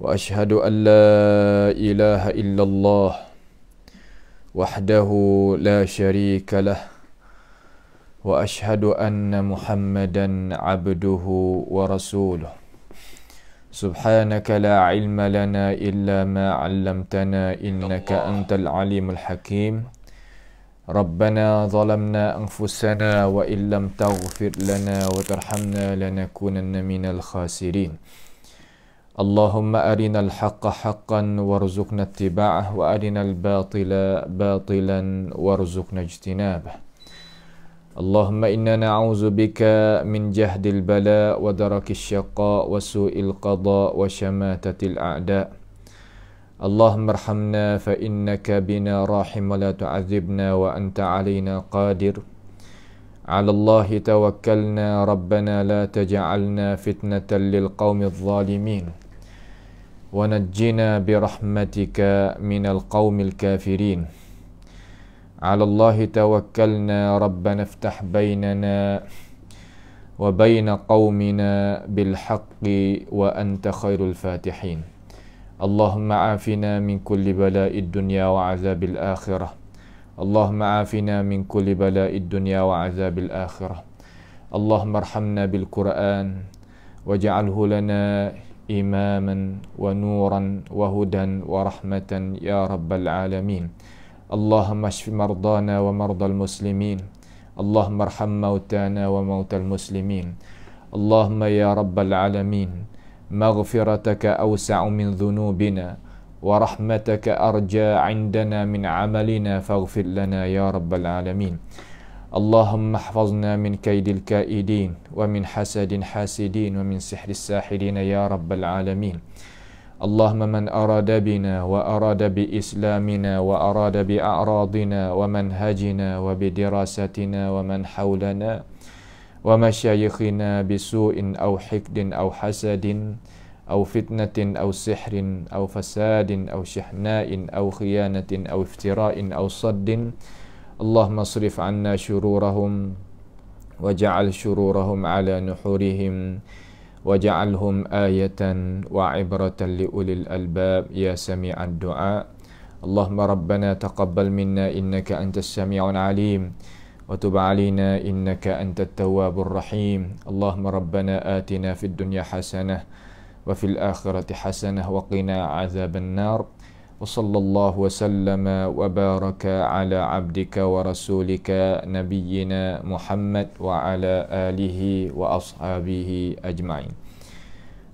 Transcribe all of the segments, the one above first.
واشهد ان لا اله الا الله وحده لا شريك له واشهد ان محمدا عبده ورسوله سبحانك لا علم لنا الا ما علمتنا انك انت العليم الحكيم ربنا ظلمنا انفسنا وان لم تغفر لنا وترحمنا لنكونن من الخاسرين اللهم أرنا الحق حقا وارزقنا اتباعه وأرنا الباطل باطلا وارزقنا اجتنابه اللهم إنا نعوذ بك من جهد البلاء ودرك الشقاء وسوء القضاء وشماتة الأعداء اللهم ارحمنا فإنك بنا راحم ولا تعذبنا وأنت علينا قادر على الله توكلنا ربنا لا تجعلنا فتنة للقوم الظالمين ونجنا برحمتك من القوم الكافرين على الله توكلنا ربنا افتح بيننا وبين قومنا بالحق وأنت خير الفاتحين اللهم عافنا من كل بلاء الدنيا وعذاب الآخرة اللهم عافنا من كل بلاء الدنيا وعذاب الآخرة اللهم ارحمنا بالقرآن واجعله لنا إماما ونورا وهدى ورحمة يا رب العالمين اللهم اشف مرضانا ومرضى المسلمين اللهم ارحم موتانا وموتى المسلمين اللهم يا رب العالمين مغفرتك أوسع من ذنوبنا ورحمتك أرجى عندنا من عملنا فاغفر لنا يا رب العالمين اللهم احفظنا من كيد الكائدين ومن حسد حاسدين ومن سحر الساحرين يا رب العالمين اللهم من أراد بنا وأراد بإسلامنا وأراد بأعراضنا ومنهجنا وبدراستنا ومن حولنا ومشايخنا بسوء أو حقد أو حسد أو فتنة أو سحر أو فساد أو شحناء أو خيانة أو افتراء أو صد اللهم اصرف عنا شرورهم وجعل شرورهم على نحورهم وجعلهم آية وعبرة لأولي الألباب يا سميع الدعاء اللهم ربنا تقبل منا إنك أنت السميع العليم وتب علينا إنك أنت التواب الرحيم اللهم ربنا آتنا في الدنيا حسنة وفي الآخرة حسنة وقنا عذاب النار وصلى الله وسلم وبارك على عبدك ورسولك نبينا محمد وعلى آله وأصحابه أجمعين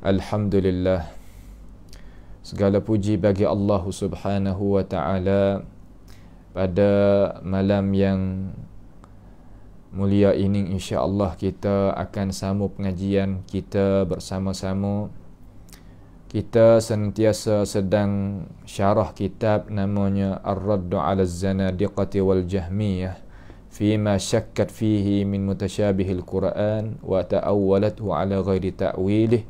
الحمد لله سجل puji bagi الله سبحانه وتعالى pada malam yang mulia ini insyaAllah kita akan sama pengajian kita bersama-sama kita sentiasa sedang syarah kitab namanya Ar-Raddu 'ala Az-Zanadiqati wal Jahmiyah fi ma syakkat fihi min mutashabihil Quran wa ta'awwalathu 'ala ghairi ta'wilih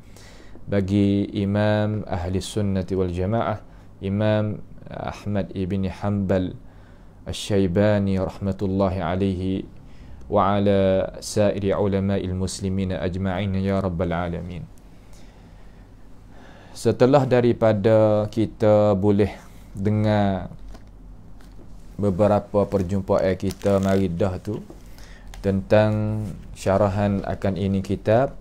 bagi Imam Ahli Sunnati wal Jamaah Imam Ahmad ibn Hanbal Al-Syaibani rahmatullahi alaihi wa ala sairi ulama'il muslimina ajma'in ya rabbal alamin setelah daripada kita boleh dengar beberapa perjumpaan kita mari dah tu tentang syarahan akan ini kitab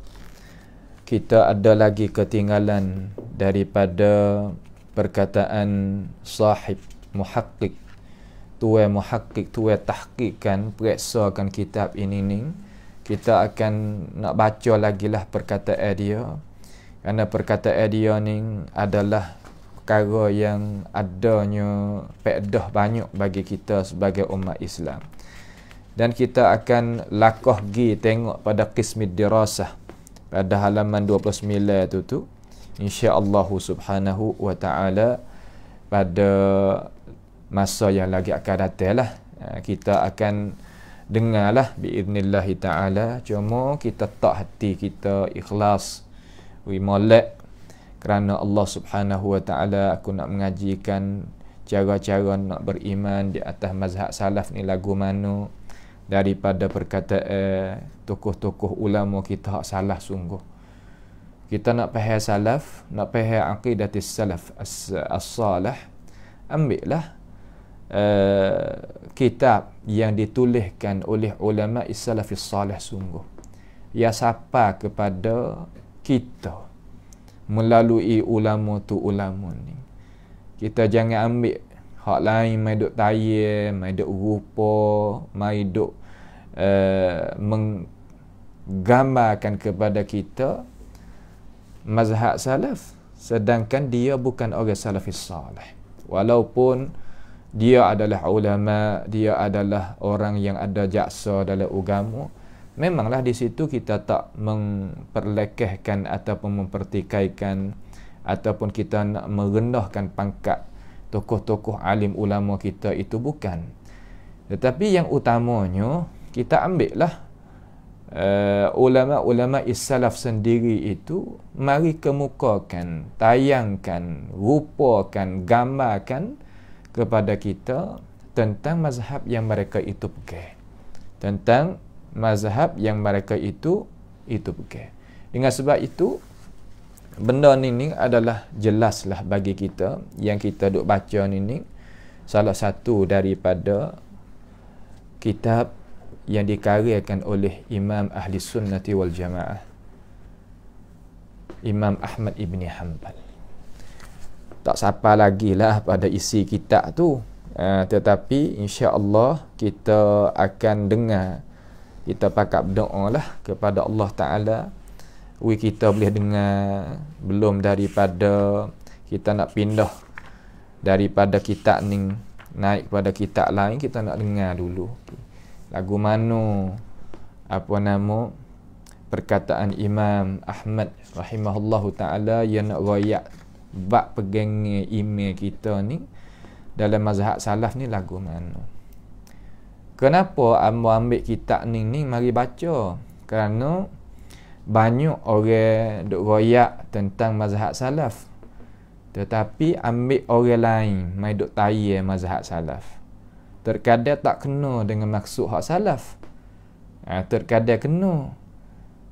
kita ada lagi ketinggalan daripada perkataan sahib muhakkik tuai muhakkik tuai tahqiqkan periksakan kitab ini ni kita akan nak baca lagi lah perkataan dia kerana perkataan dia ni adalah perkara yang adanya pedah banyak bagi kita sebagai umat Islam. Dan kita akan lakoh gi tengok pada kismid dirasah pada halaman 29 itu tu. InsyaAllah subhanahu wa ta'ala pada masa yang lagi akan datang lah. Eh, kita akan dengarlah biiznillah ta'ala. Cuma kita tak hati kita ikhlas we molek kerana Allah Subhanahu Wa Taala aku nak mengajikan cara-cara nak beriman di atas mazhab salaf ni lagu mana daripada perkataan eh, tokoh-tokoh ulama kita hak salah sungguh kita nak pahai salaf nak pahai aqidah salaf as-salah ambil lah uh, eh, kitab yang dituliskan oleh ulama salafis salih sungguh ia sapa kepada kita melalui ulama tu ulama ni kita jangan ambil hak lain mai duk tayar mai duk rupa mai duk uh, menggambarkan kepada kita mazhab salaf sedangkan dia bukan orang salafis salih walaupun dia adalah ulama dia adalah orang yang ada jaksa dalam agama memanglah di situ kita tak memperlekehkan ataupun mempertikaikan ataupun kita nak merendahkan pangkat tokoh-tokoh alim ulama kita itu bukan tetapi yang utamanya kita ambillah uh, ulama-ulama isalaf sendiri itu mari kemukakan tayangkan rupakan gambarkan kepada kita tentang mazhab yang mereka itu pegang tentang mazhab yang mereka itu itu bukan. Dengan sebab itu benda ni ni adalah jelaslah bagi kita yang kita duk baca ni ni salah satu daripada kitab yang dikaryakan oleh Imam Ahli Sunnati wal Jamaah Imam Ahmad Ibni Hanbal tak sapa lagi lah pada isi kitab tu uh, tetapi insya Allah kita akan dengar kita pakat berdoa lah kepada Allah Ta'ala we kita boleh dengar belum daripada kita nak pindah daripada kitab ni naik kepada kitab lain kita nak dengar dulu lagu mana apa nama perkataan Imam Ahmad rahimahullahu taala yang nak royak bak pegang email kita ni dalam mazhab salaf ni lagu mana kenapa ambo ambil kitab ni ni mari baca kerana banyak orang duk royak tentang mazhab salaf tetapi ambil orang lain mai duk tayar mazhab salaf terkadang tak kena dengan maksud hak salaf ha, terkadang kena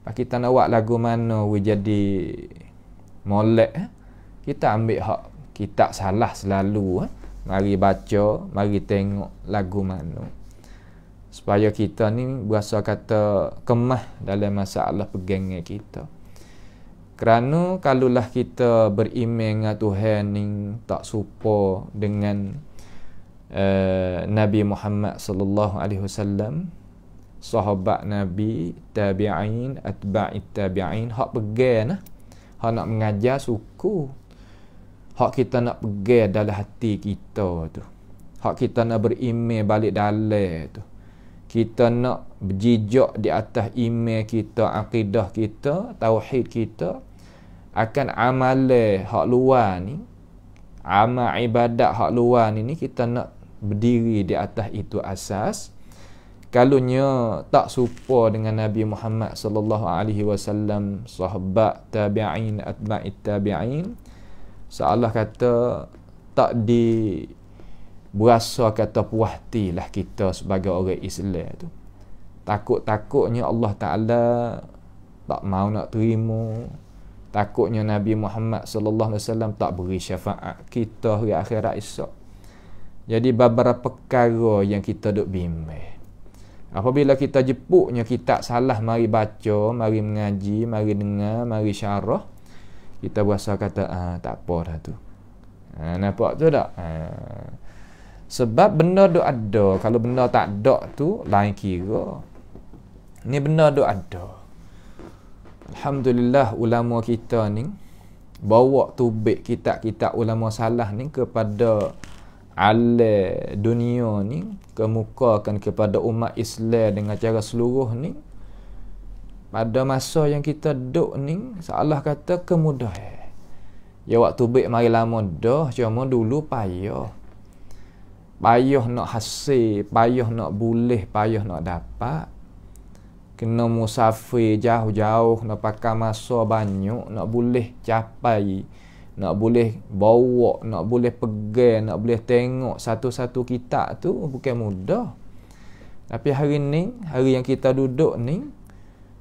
ha, kita nak buat lagu mana we jadi molek eh? kita ambil hak kitab salah selalu ha. mari baca mari tengok lagu mana supaya kita ni berasa kata kemah dalam masalah pegangan kita kerana kalulah kita beriman dengan Tuhan ni tak supo dengan uh, Nabi Muhammad sallallahu alaihi wasallam sahabat Nabi tabi'in atba'i tabi'in hak pegang nah hak nak mengajar suku hak kita nak pegang dalam hati kita tu hak kita nak beriman balik dalam tu kita nak berjijak di atas iman kita, akidah kita, tauhid kita akan amale hak luar ni, amal ibadat hak luar ni, ni kita nak berdiri di atas itu asas. Kalunya tak serupa dengan Nabi Muhammad sallallahu alaihi wasallam, sahabat tabi'in, atba'i tabi'in. Seolah kata tak di berasa kata puas lah kita sebagai orang Islam tu. Takut-takutnya Allah Ta'ala tak mau nak terima. Takutnya Nabi Muhammad sallallahu alaihi wasallam tak beri syafaat kita hari akhirat esok. Jadi beberapa perkara yang kita duk bimbang. Apabila kita jepuknya kita salah mari baca, mari mengaji, mari dengar, mari syarah, kita berasa kata ah tak apa dah tu. Ah nampak tu tak? Ah sebab benda tu ada. Kalau benda tak ada tu, lain kira. Ni benda tu ada. Alhamdulillah ulama kita ni bawa tubik kitab-kitab ulama salah ni kepada ala dunia ni kemukakan kepada umat Islam dengan cara seluruh ni pada masa yang kita duduk ni salah kata kemudahan ya waktu baik mari lama dah cuma dulu payah payah nak hasil, payah nak boleh, payah nak dapat. Kena musafir jauh-jauh, nak pakai masa banyak, nak boleh capai, nak boleh bawa, nak boleh pegang, nak boleh tengok satu-satu kita tu bukan mudah. Tapi hari ni, hari yang kita duduk ni,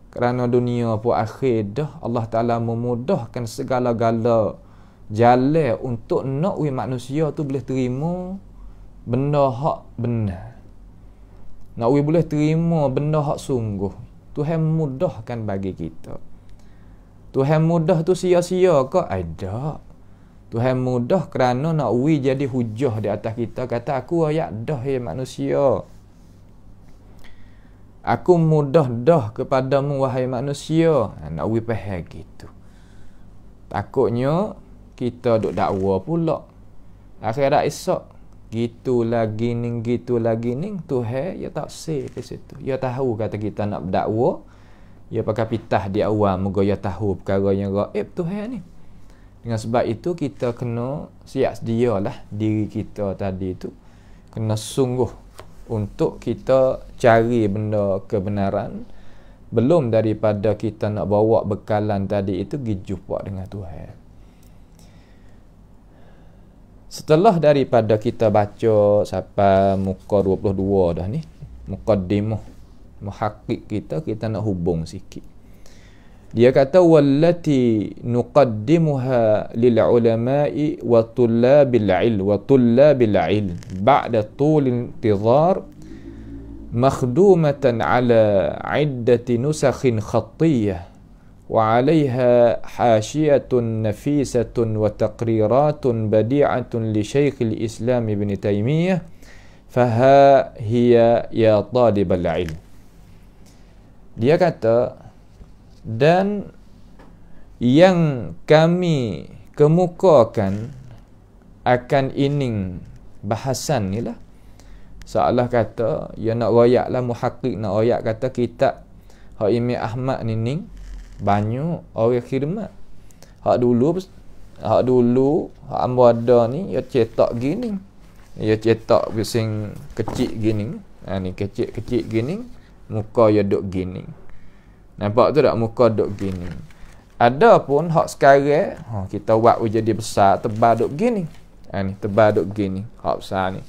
kerana dunia pun akhir dah, Allah Ta'ala memudahkan segala-gala jalan untuk nak manusia tu boleh terima benda hak benar nak we boleh terima benda hak sungguh Tuhan mudahkan bagi kita Tuhan mudah tu sia-sia ke? Ada Tuhan mudah kerana nak we jadi hujah di atas kita Kata aku ayat dah ya manusia Aku mudah dah kepadamu wahai manusia ha, Nak we pahal gitu Takutnya kita duk dakwa pula Akhirat esok gitu lagi ni gitu lagi ni tu he ya tak se ke situ ya tahu kata kita nak berdakwa ya pakai pitah di awal moga ya tahu perkara yang gaib tu he ni dengan sebab itu kita kena siap sedialah diri kita tadi tu kena sungguh untuk kita cari benda kebenaran belum daripada kita nak bawa bekalan tadi itu pergi jumpa dengan Tuhan. Setelah daripada kita baca sampai muka 22 dah ni, muka demo muhakkik kita kita nak hubung sikit. Dia kata wallati nuqaddimuha lil ulama'i wa tullabil ilm wa tullabil ilm ba'da tul intizar مخدومة على عدة نسخ خطيه وعليها حاشية نفيسة وتقريرات بديعة لشيخ الإسلام ابن تيمية فها هي يا طالب العلم Dia kata Dan Yang kami kemukakan Akan ini Bahasan ni lah Seolah kata Ya nak royak lah Muhakik nak royak kata kitab Ha'imi Ahmad ni ni banyak orang khidmat hak dulu hak dulu hak ambo ada ni ya cetak gini ya cetak bising kecil gini ha ni kecik kecik gini muka ya dok gini nampak tu tak muka dok gini ada pun hak sekarang ha kita buat jadi besar tebal dok gini ha ni tebal dok gini hak besar ni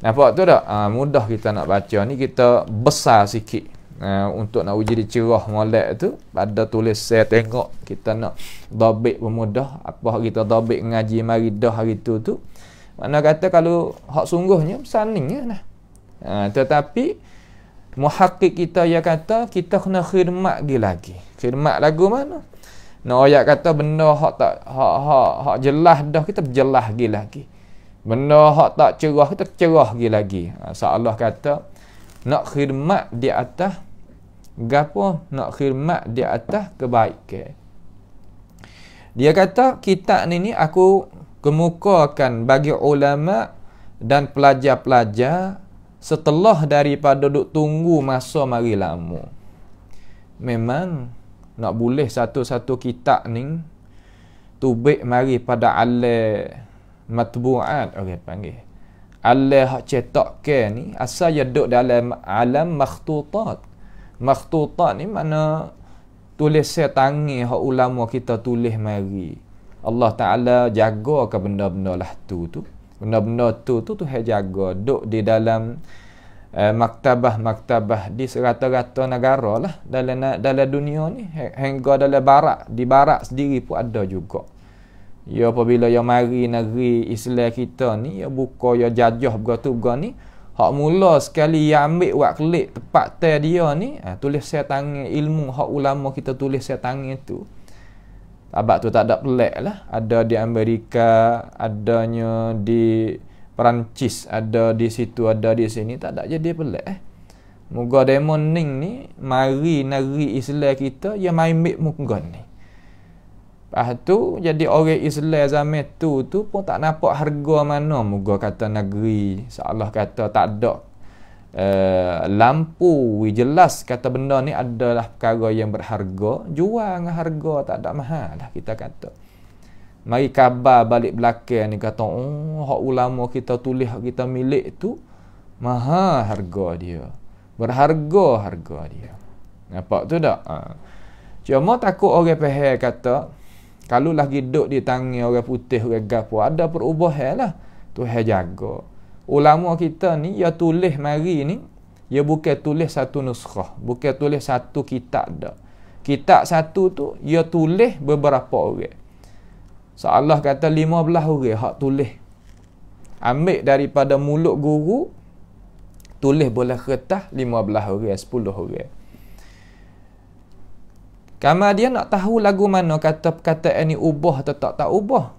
nampak tu tak ha, mudah kita nak baca ni kita besar sikit Eh, untuk nak uji dia cerah molek tu pada tulis saya tengok kita nak dobik pemudah apa kita dobik ngaji mari dah hari tu tu makna kata kalau hak sungguhnya saningnya nah. ha, eh, tetapi muhakkik kita ya kata kita kena khidmat lagi lagi khidmat lagu mana nak ayat kata benda hak tak hak hak hak jelas dah kita berjelas lagi lagi benda hak tak cerah kita cerah lagi lagi ha, Allah kata nak khidmat di atas gapo nak khidmat di atas kebaikan. Dia kata kitab ni ni aku kemukakan bagi ulama dan pelajar-pelajar setelah daripada duk tunggu masa mari lama. Memang nak boleh satu-satu kitab ni tubik mari pada alai matbu'at orang okay, panggil. hak cetak ke ni asal dia duduk dalam alam makhtutat makhtuta ni mana tulis saya tangi hak ulama kita tulis mari Allah Ta'ala jaga ke benda-benda lah tu tu benda-benda tu tu tu saya jaga duduk di dalam eh, maktabah-maktabah di serata-rata negara lah dalam, dalam dunia ni hingga dalam barak di barak sendiri pun ada juga ya apabila yang mari negeri Islam kita ni ya buka ya jajah begitu begitu ni Hak mula sekali yang ambil wak kelik tepat ter dia ni, ha, tulis saya tangan ilmu hak ulama kita tulis saya tangan tu. Abak tu tak ada pelik lah. Ada di Amerika, adanya di Perancis, ada di situ, ada di sini. Tak ada jadi pelik eh. Moga demon ni, mari negeri Islam kita, yang main mik munggon ni. Lepas tu jadi orang Islam zaman tu tu pun tak nampak harga mana muga kata negeri. Seolah kata tak ada uh, lampu jelas kata benda ni adalah perkara yang berharga jual dengan harga tak ada mahal dah kita kata mari kabar balik belakang ni kata oh hak ulama kita tulis kita milik tu mahal harga dia berharga harga dia nampak tu tak ha. cuma takut orang faham kata kalau lagi duduk di tangan orang putih, orang gapo, ada perubahan lah. Tu hai jaga. Ulama kita ni, ya tulis mari ni, ya bukan tulis satu nuskah. Bukan tulis satu kitab dah. Kitab satu tu, ya tulis beberapa orang. So Allah kata lima belah orang hak tulis. Ambil daripada mulut guru, tulis boleh kertas belah orang, sepuluh orang. Kamu dia nak tahu lagu mana kata kata ini ubah atau tak tak ubah.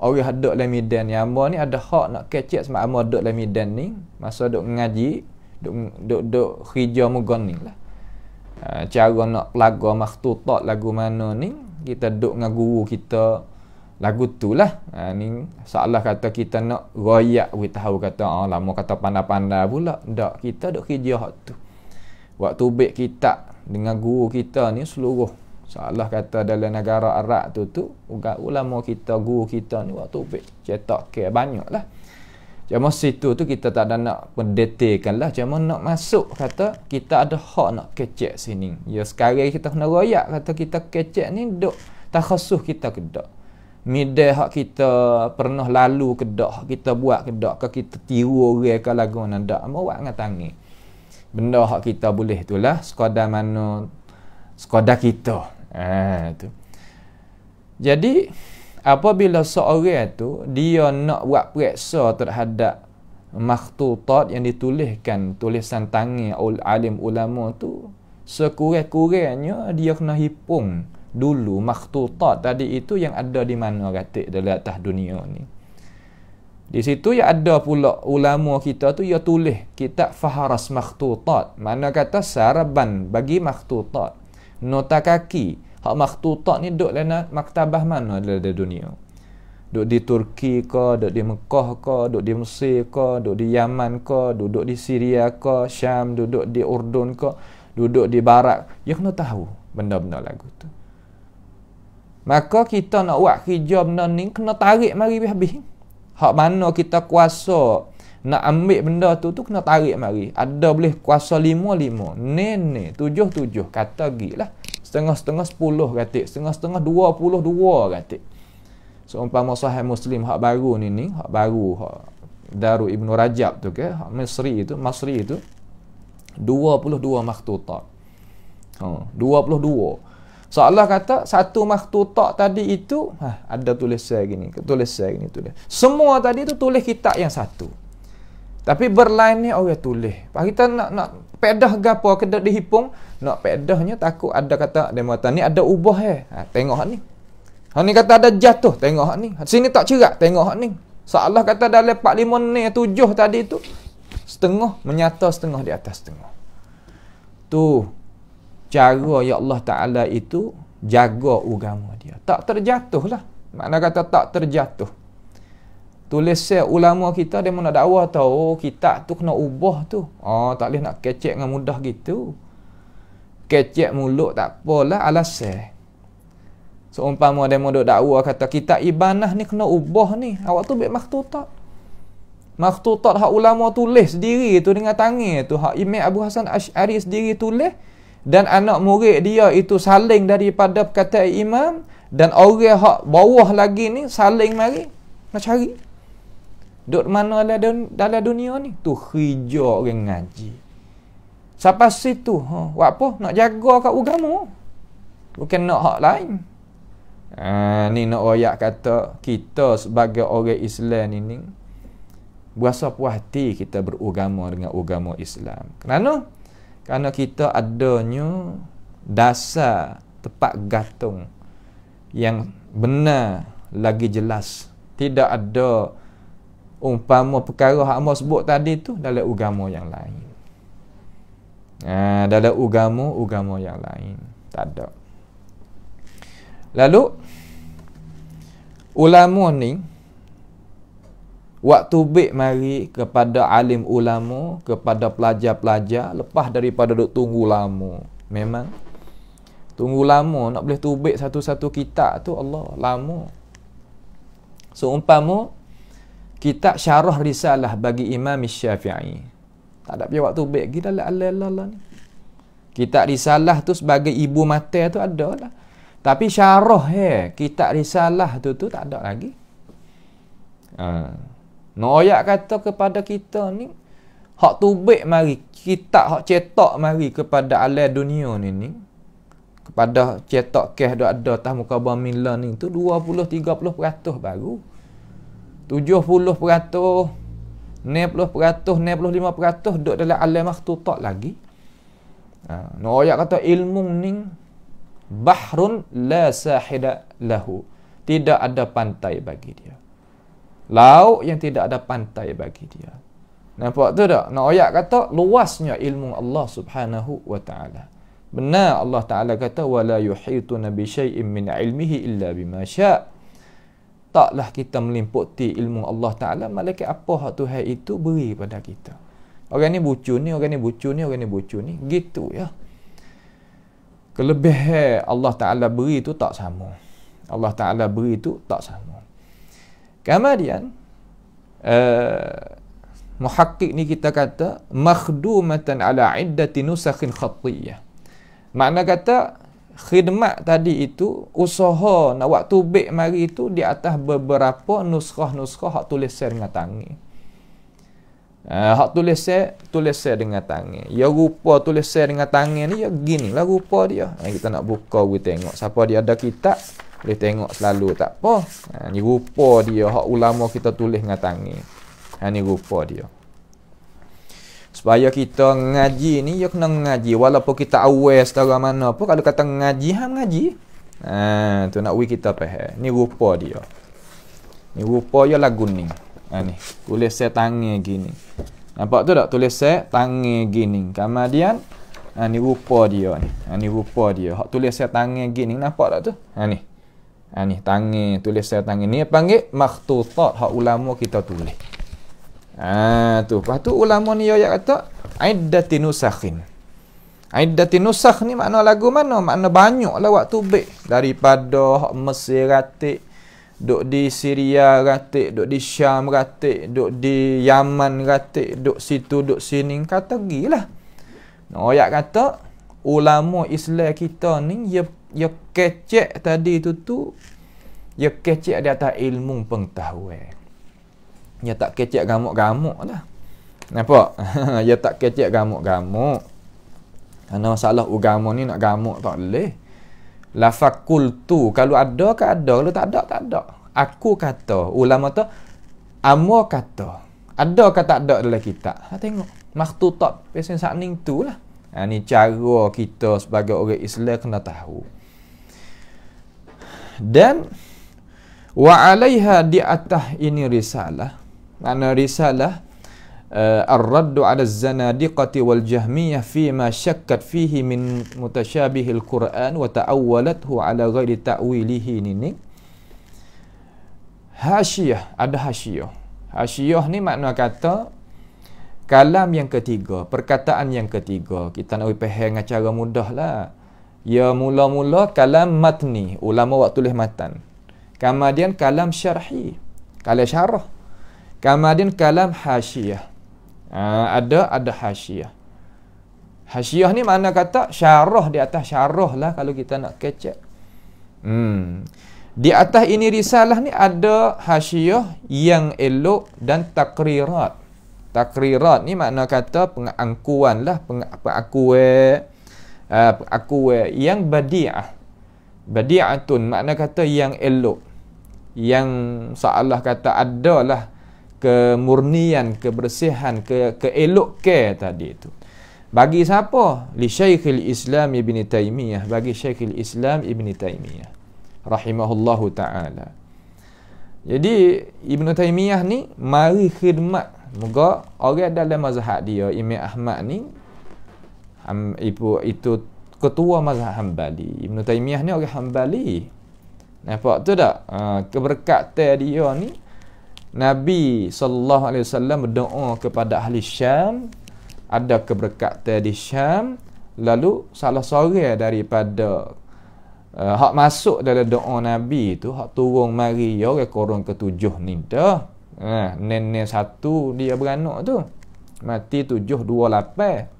ya oh, dok dalam midan yang ambo ni ada hak nak kecek sama ambo dok dalam midan ni, masa dok ngaji, dok dok dok khija mugon ni lah. Ha, Cakap nak lagu makhtutat lagu mana ni, kita dok ngagu kita lagu tu lah. Ha, ni salah kata kita nak royak we tahu kata Allah oh, lama kata panda pandai pula. Dok kita dok hijau hak tu. Waktu baik kita dengan guru kita ni seluruh salah kata dalam negara Arab tu tu ulama kita guru kita ni waktu pek cetak ke banyak lah cuma situ tu kita tak ada nak pendetekan lah cuma nak masuk kata kita ada hak nak kecek sini ya sekarang kita kena royak kata kita kecek ni duk tak khasuh kita ke duk mide hak kita pernah lalu ke duk kita buat ke duk ke kita tiru orang ke lagu nak duk mau buat dengan tangan benda hak kita boleh itulah Skoda mana Skoda kita ha, tu. jadi apabila seorang tu dia nak buat periksa terhadap maktutat yang dituliskan tulisan tangan ul alim ulama tu sekurang-kurangnya dia kena hipung dulu maktutat tadi itu yang ada di mana katik dalam atas dunia ni di situ ya ada pula ulama kita tu ya tulis kitab Faharas Makhtutat. Mana kata saraban bagi makhtutat. Nota kaki. Hak makhtutat ni duduk lena maktabah mana dalam dunia. Duduk di Turki ke, duduk di Mekah ke, duduk di Mesir ke, duduk di Yaman ke, duduk di Syria ke, Syam, duduk di Urdun ke, duduk di Barat. Ya kena tahu benda-benda lagu tu. Maka kita nak buat hijab benda ni kena tarik mari habis Hak mana kita kuasa nak ambil benda tu tu kena tarik mari. Ada boleh kuasa lima lima. nenek tujuh tujuh. Kata lah Setengah-setengah sepuluh katik. Setengah-setengah dua puluh dua katik. So, umpama sahih Muslim hak baru ni ni. Hak baru. Hak Daru Ibn Rajab tu ke. Hak Masri itu. Masri itu. Dua puluh dua maktutak. Ha, dua puluh dua. So Allah kata satu makhtutak tadi itu ha, ada tulis saya gini, tulis saya gini tulis. Semua tadi itu tulis kitab yang satu. Tapi berlain ni orang oh ya, tulis. Pak kita nak nak pedah gapo kena dihipung, nak pedahnya takut ada kata demo ni ada ubah eh. Ha, tengok hak ni. Hak ni kata ada jatuh, tengok hak ni. Ha, sini tak cerak, tengok hak ni. So Allah kata dalam 4 5 ni 7 tadi tu setengah menyata setengah di atas setengah. Tu cara ya Allah Ta'ala itu jaga agama dia. Tak terjatuh lah. Makna kata tak terjatuh. Tulis ulama kita dia nak dakwah tau, oh, kita tu kena ubah tu. Oh, tak boleh nak kecek dengan mudah gitu. Kecek mulut tak apalah alasan. Seumpama so, dia mau dakwah kata kita ibanah ni kena ubah ni. Awak tu baik maktutat. Maktutat hak ulama tulis sendiri tu dengan tangan tu. Hak Imam Abu Hasan Ash'ari sendiri tulis dan anak murid dia itu saling daripada perkataan imam dan orang hak bawah lagi ni saling mari nak cari duduk mana dalam dunia, dalam dunia ni tu hija orang ngaji siapa situ ha buat apa nak jaga kat ugamu, bukan nak hak lain ha, ni nak royak kata kita sebagai orang Islam ini berasa puas hati kita beragama dengan agama Islam kerana kerana kita adanya dasar tempat gantung yang benar lagi jelas tidak ada umpama perkara hak mau sebut tadi tu dalam agama yang lain ha, dalam agama agama yang lain tak ada lalu ulama ni Waktu baik mari kepada alim ulama, kepada pelajar-pelajar lepas daripada duk tunggu lama. Memang tunggu lama nak boleh tubik satu-satu kitab tu Allah lama. Seumpama so, kitab syarah risalah bagi Imam Syafi'i. Tak ada pi waktu baik kita lalalalah ni. Kitab risalah tu sebagai ibu mata tu ada lah. Tapi syarah eh, kitab risalah tu tu tak ada lagi. Ah. Uh. No ayat kata kepada kita ni hak tubik mari kita hak cetak mari kepada alam dunia ni ni kepada cetak keh dok ada atas muka bumi ni tu 20 30% baru 70% 90% 95% duduk dalam alam makhtutak lagi ha, no ayat kata ilmu ni bahrun la sahida lahu tidak ada pantai bagi dia Lauk yang tidak ada pantai bagi dia. Nampak tu tak? Nak ayat kata luasnya ilmu Allah Subhanahu wa taala. Benar Allah Taala kata wala yuhituna bi syai'in min ilmihi illa bima syaa. Taklah kita melimputi ilmu Allah Taala malaikat apa hak Tuhan itu beri pada kita. Orang ni bucu ni, orang ni bucu ni, orang ni bucu ni, gitu ya. Kelebihan Allah Taala beri tu tak sama. Allah Taala beri tu tak sama. Kemudian uh, eh, muhakkik ni kita kata makhdumatan ala iddati nusakhin khatiyah. Makna kata khidmat tadi itu usaha nak waktu baik mari itu di atas beberapa nuskah-nuskah hak tulis saya dengan tangan. Uh, hak tulis saya tulis saya dengan tangan. Ya rupa tulis saya dengan tangan ni ya gini. ginilah rupa dia. Eh, kita nak buka we tengok siapa dia ada kitab boleh tengok selalu tak apa ha, ni rupa dia hak ulama kita tulis dengan tangan ha, ni rupa dia supaya kita ngaji ni ya kena ngaji walaupun kita awal secara mana pun kalau kata ngaji ha ngaji ha, tu nak wui kita pahal ni rupa dia ni rupa dia lagu ni ha, ni tulis saya tangi gini nampak tu tak tulis saya tangi gini kemudian ha, ni rupa dia ni ha, ni rupa dia hak tulis saya tangi gini nampak tak tu ha, ni Ha, ni tangan tulis saya tangi ni panggil makhtutat hak ulama kita tulis. Ha tu. Lepas tu ulama ni ayat kata iddatin nusakhin. Iddatin nusakh ni makna lagu mana? Makna banyak lah waktu baik daripada hak Mesir ratik duk di Syria ratik, duk di Syam ratik, duk di Yaman ratik, duk situ duk sini kata gilah. Nah, ayat kata ulama Islam kita ni ia ya kecek tadi tu tu ya kecek di atas ilmu pengetahuan. Ya tak kecek gamuk-gamuk lah. Nampak? ya tak kecek gamuk-gamuk. Karena masalah agama ni nak gamuk tak boleh. Lafakul tu. Kalau ada ke ada. Kalau tak ada, tak ada. Aku kata. Ulama tu. Amor kata. Ada ke tak ada dalam kita. Ha, tengok. Maktutak pesen saat ni tu lah. Ha, ni cara kita sebagai orang Islam kena tahu dan wa alaiha di atas ini risalah makna risalah uh, ar-raddu ala zanadiqati wal jahmiyah fi ma syakkat fihi min al quran wa ta'awwalathu ala ghairi ta'wilihi ini hasyiah ada hasyiah hasyiah ni makna kata kalam yang ketiga perkataan yang ketiga kita nak pergi dengan cara mudahlah Ya mula-mula kalam matni, ulama waktu tulis matan. Kemudian kalam syarhi, kalam syarah. Kemudian kalam hasiyah Ha, ada, ada hasiyah. Hasiyah ni mana kata syarah di atas syarah lah kalau kita nak kecek. Hmm. Di atas ini risalah ni ada hasiyah yang elok dan takrirat. Takrirat ni makna kata pengakuan lah, pengakuan. Peng- uh, aku uh, yang badi'ah badi'atun makna kata yang elok yang seolah kata adalah kemurnian, kebersihan, ke keelok ke tadi itu. Bagi siapa? Li Syekhil Islam ibni Taimiyah. Bagi Syekhil Islam ibni Taimiyah, Rahimahullahu ta'ala. Jadi, Ibn Taimiyah ni mari khidmat. Moga orang dalam mazhab dia, Imam Ahmad ni, um, ibu itu ketua mazhab Hambali. Ibnu Taimiyah ni orang Hambali. Nampak tu tak? Uh, ha, keberkatan dia ni Nabi sallallahu alaihi wasallam berdoa kepada ahli Syam ada keberkatan di Syam lalu salah seorang daripada uh, hak masuk dalam doa Nabi tu hak turun mari ya orang korang ketujuh ni dah eh, nenek satu dia beranak tu mati tujuh dua lapan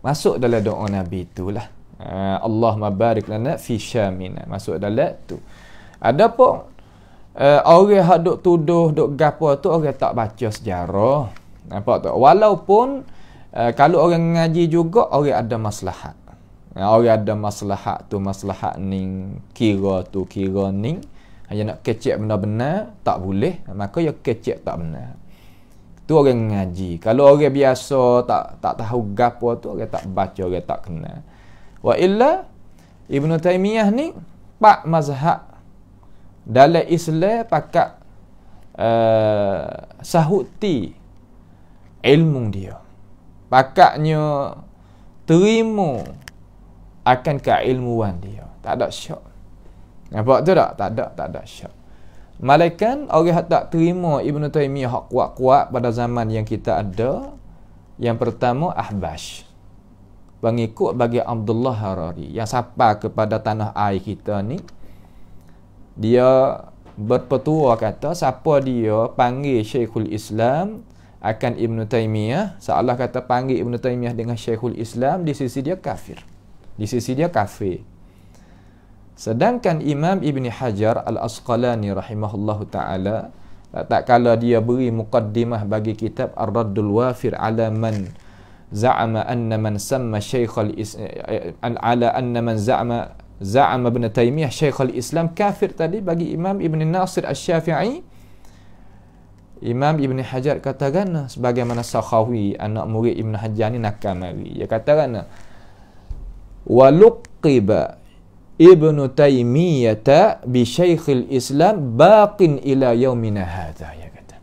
masuk dalam doa Nabi itulah. Uh, Allah mabarik lana fi syamina. Masuk dalam tu. Ada pun uh, ah, orang hak duk tuduh, duk gapo tu orang tak baca sejarah. Nampak tak? Walaupun uh, kalau orang ngaji juga orang ada maslahat. Uh, orang ada maslahat tu maslahat ni kira tu kira ni hanya nak kecek benda-benda tak boleh maka ya kecek tak benar tu orang ngaji kalau orang biasa tak tak tahu gapo tu orang tak baca orang tak kenal wa illa ibnu taimiyah ni pak mazhab dalam islam pakak uh, eh, sahuti ilmu dia pakaknya terima akan ke ilmuan dia tak ada syak nampak tu tak tak ada tak ada syak Malaikan orang yang tak terima Ibn Taymiyah hak kuat-kuat pada zaman yang kita ada. Yang pertama, Ahbash. mengikut bagi Abdullah Harari. Yang sapa kepada tanah air kita ni. Dia berpetua kata, siapa dia panggil Syekhul Islam akan Ibn Taymiyah. Seolah kata panggil Ibn Taymiyah dengan Syekhul Islam, di sisi dia kafir. Di sisi dia kafir. Sedangkan Imam Ibn Hajar Al-Asqalani rahimahullahu ta'ala tak kala dia beri muqaddimah bagi kitab Ar-Raddul Wafir ala man za'ama anna man samma syaikhul al eh, eh, ala anna man za'ama za'ama Ibn Taymiyah syaikhul Islam kafir tadi bagi Imam Ibn Nasir Al-Syafi'i Imam Ibn Hajar katakan sebagaimana Sakhawi anak murid Ibn Hajar ni nakal mari dia katakan wa luqiba Ibnu Taimiyah bi Syekhil Islam baqin ila yaumina hadza ya kata.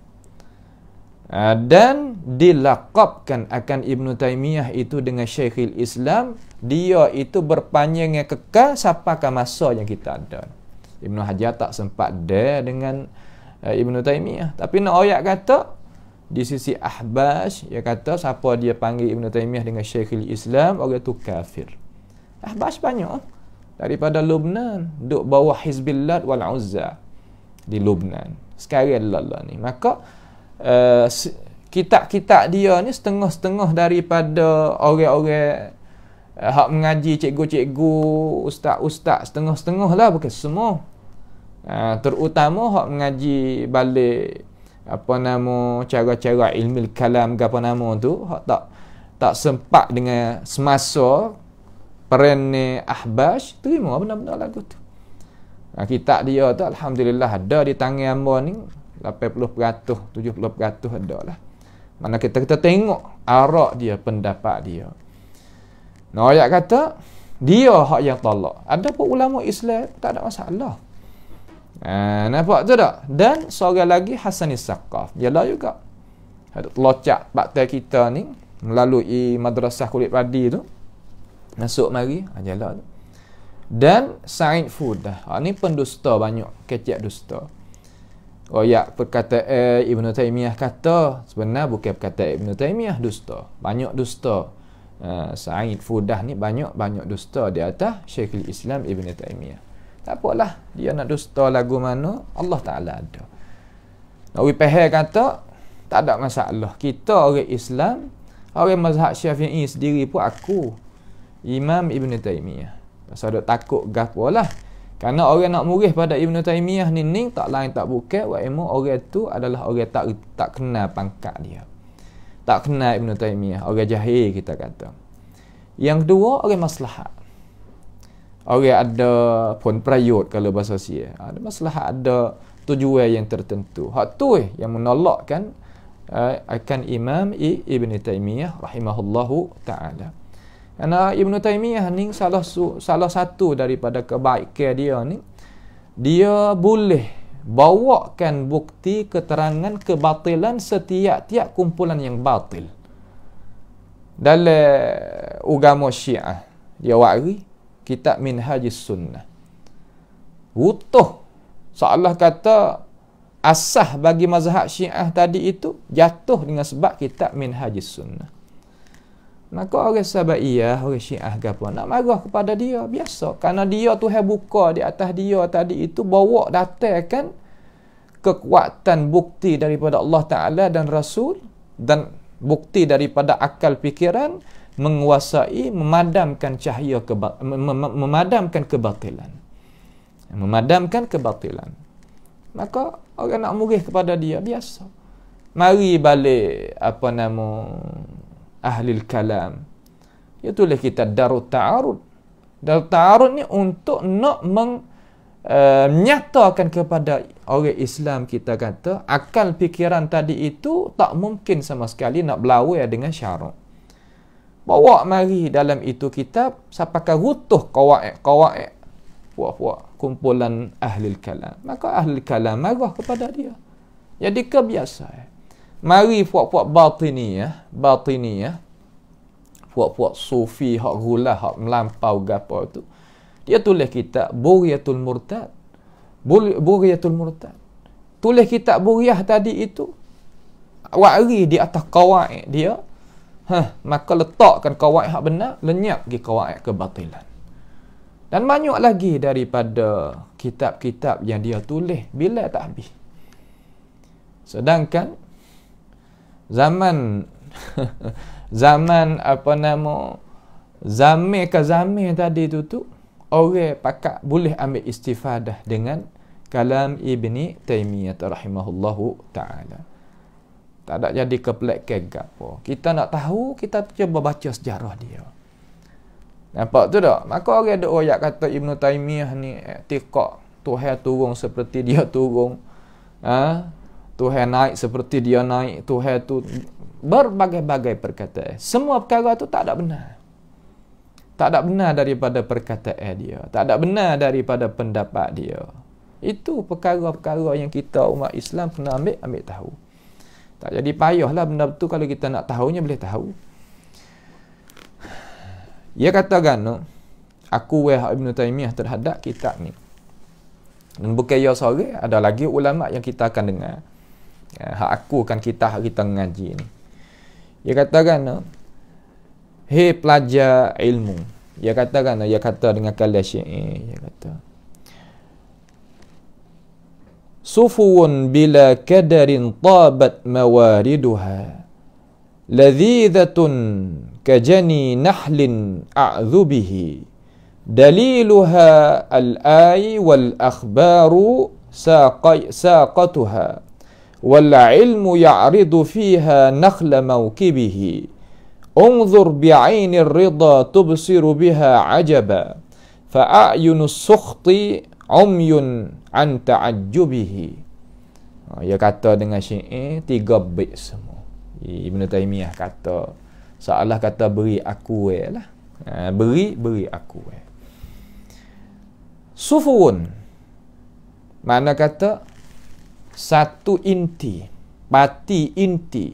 Ha, dan dilakapkan akan Ibn Taimiyah itu dengan Syekhil Islam, dia itu berpanjangnya kekal sampai masa yang kita ada. Ibn Hajar tak sempat de dengan eh, Ibn Taimiyah, tapi nak oyak kata di sisi Ahbas dia kata siapa dia panggil Ibn Taimiyah dengan Syekhil Islam orang tu kafir. Ahbas banyak. Oh? daripada Lubnan duk bawah Hizbillah wal Uzza di Lubnan Sekarang adalah Allah ni maka uh, kitab-kitab dia ni setengah-setengah daripada orang-orang uh, hak mengaji cikgu-cikgu ustaz-ustaz setengah-setengah lah bukan semua uh, terutama hak mengaji balik apa nama cara-cara ilmu kalam ke apa nama tu hak tak tak sempat dengan semasa perene ahbash terima benda-benda lagu tu ha, kitab dia tu alhamdulillah ada di tangan hamba ni 80% 70% ada lah mana kita kita tengok arak dia pendapat dia Noyak kata dia hak yang tolak ada pun ulama Islam tak ada masalah ha, nampak tu tak dan seorang lagi Hassan Isakaf dia lah juga ada telocak bakter kita ni melalui madrasah kulit padi tu Masuk mari, ajalah ah, tu. Dan Said Food dah. Ini ah, ni pendusta banyak, kecik dusta. ya perkataan eh, Ibn Taymiyah kata, sebenarnya bukan perkataan Ibn Taymiyah, dusta. Banyak dusta. Uh, Said Fudah ni banyak-banyak dusta di atas Syekhul Islam Ibn Taymiyah. Tak apalah, dia nak dusta lagu mana, Allah Ta'ala ada. Nabi Pahir kata, tak ada masalah. Kita orang Islam, orang mazhab syafi'i sendiri pun aku. Imam Ibn Taymiyah. Pasal dia takut gapo lah. Karena orang nak murih pada Ibn Taymiyah ni ning tak lain tak bukan wa emo orang tu adalah orang tak tak kenal pangkat dia. Tak kenal Ibn Taymiyah, orang jahil kita kata. Yang kedua orang maslahat. Orang ada pun prayut kalau bahasa sia. Ada maslahat ada tujuan yang tertentu. Hak tu eh, yang menolakkan uh, akan Imam Ibn Taymiyah rahimahullahu taala. Kerana Ibn Taymiyah ni salah salah satu daripada kebaikan dia ni dia boleh bawakan bukti keterangan kebatilan setiap-tiap kumpulan yang batil. Dalam agama Syiah, dia wari kitab Minhajus Sunnah. Utuh salah kata asah bagi mazhab Syiah tadi itu jatuh dengan sebab kitab Minhajus Sunnah. Maka orang sabaiyah, orang syiah ke apa, nak marah kepada dia. Biasa. Karena dia tu yang buka di atas dia tadi itu, bawa kan kekuatan bukti daripada Allah Ta'ala dan Rasul dan bukti daripada akal fikiran menguasai memadamkan cahaya keba- mem- mem- memadamkan kebatilan memadamkan kebatilan maka orang nak murih kepada dia biasa mari balik apa nama ahli kalam itu lah kita darut ta'arud darut ta'arud ni untuk nak meng eh, menyatakan uh, kepada orang Islam kita kata akal fikiran tadi itu tak mungkin sama sekali nak berlawan dengan syarak bawa mari dalam itu kitab sampai rutuh kawaid-kawaid puak-puak kumpulan ahli kalam maka ahli kalam marah kepada dia jadi kebiasaan mari puak-puak batiniah ya. ya, puak-puak sufi hak gulah hak melampau gapo tu dia tulis kitab buriyatul murtad buriyatul murtad tulis kita buriyah tadi itu wari di atas kawaid dia Hah, maka letakkan kawaid hak benar lenyap di kawaid kebatilan dan banyak lagi daripada kitab-kitab yang dia tulis bila tak habis sedangkan zaman zaman apa nama zamir ke zamir tadi tu tu orang pakak boleh ambil istifadah dengan kalam ibni taimiyah rahimahullahu taala tak ada jadi keplek ke apa kita nak tahu kita cuba baca sejarah dia nampak tu tak maka orang ada royak kata ibnu taimiyah ni eh, tiqa tuhan turun seperti dia turun ha? Tuhan naik seperti dia naik, Tuhan tu berbagai-bagai perkataan. Semua perkara tu tak ada benar. Tak ada benar daripada perkataan dia, tak ada benar daripada pendapat dia. Itu perkara-perkara yang kita umat Islam kena ambil ambil tahu. Tak jadi payahlah benda tu kalau kita nak tahunya boleh tahu. Ia katakan aku weh Ibn Taymiyah terhadap kitab ni. Dan bukan ia sorang, ada lagi ulama yang kita akan dengar. Ya, hak aku kan kita hari kita mengaji ni. Dia katakan, "Hei pelajar ilmu." Dia katakan, dia kata dengan kalian syi'i, dia kata. Sufuun bila kadarin tabat mawariduha Lazizatun kajani nahlin a'zubihi al الآي wal akhbaru ساقتها ilmu يعرض fiha nakhla موكبه انظر بعين الرضا تبصر بها عجبا فأعين السخط عمي عن تعجبه Ia kata dengan syi'i Tiga baik semua Ibn Taymiyah kata Seolah kata beri aku lah ah, Beri, beri aku Sufun Mana kata satu inti pati inti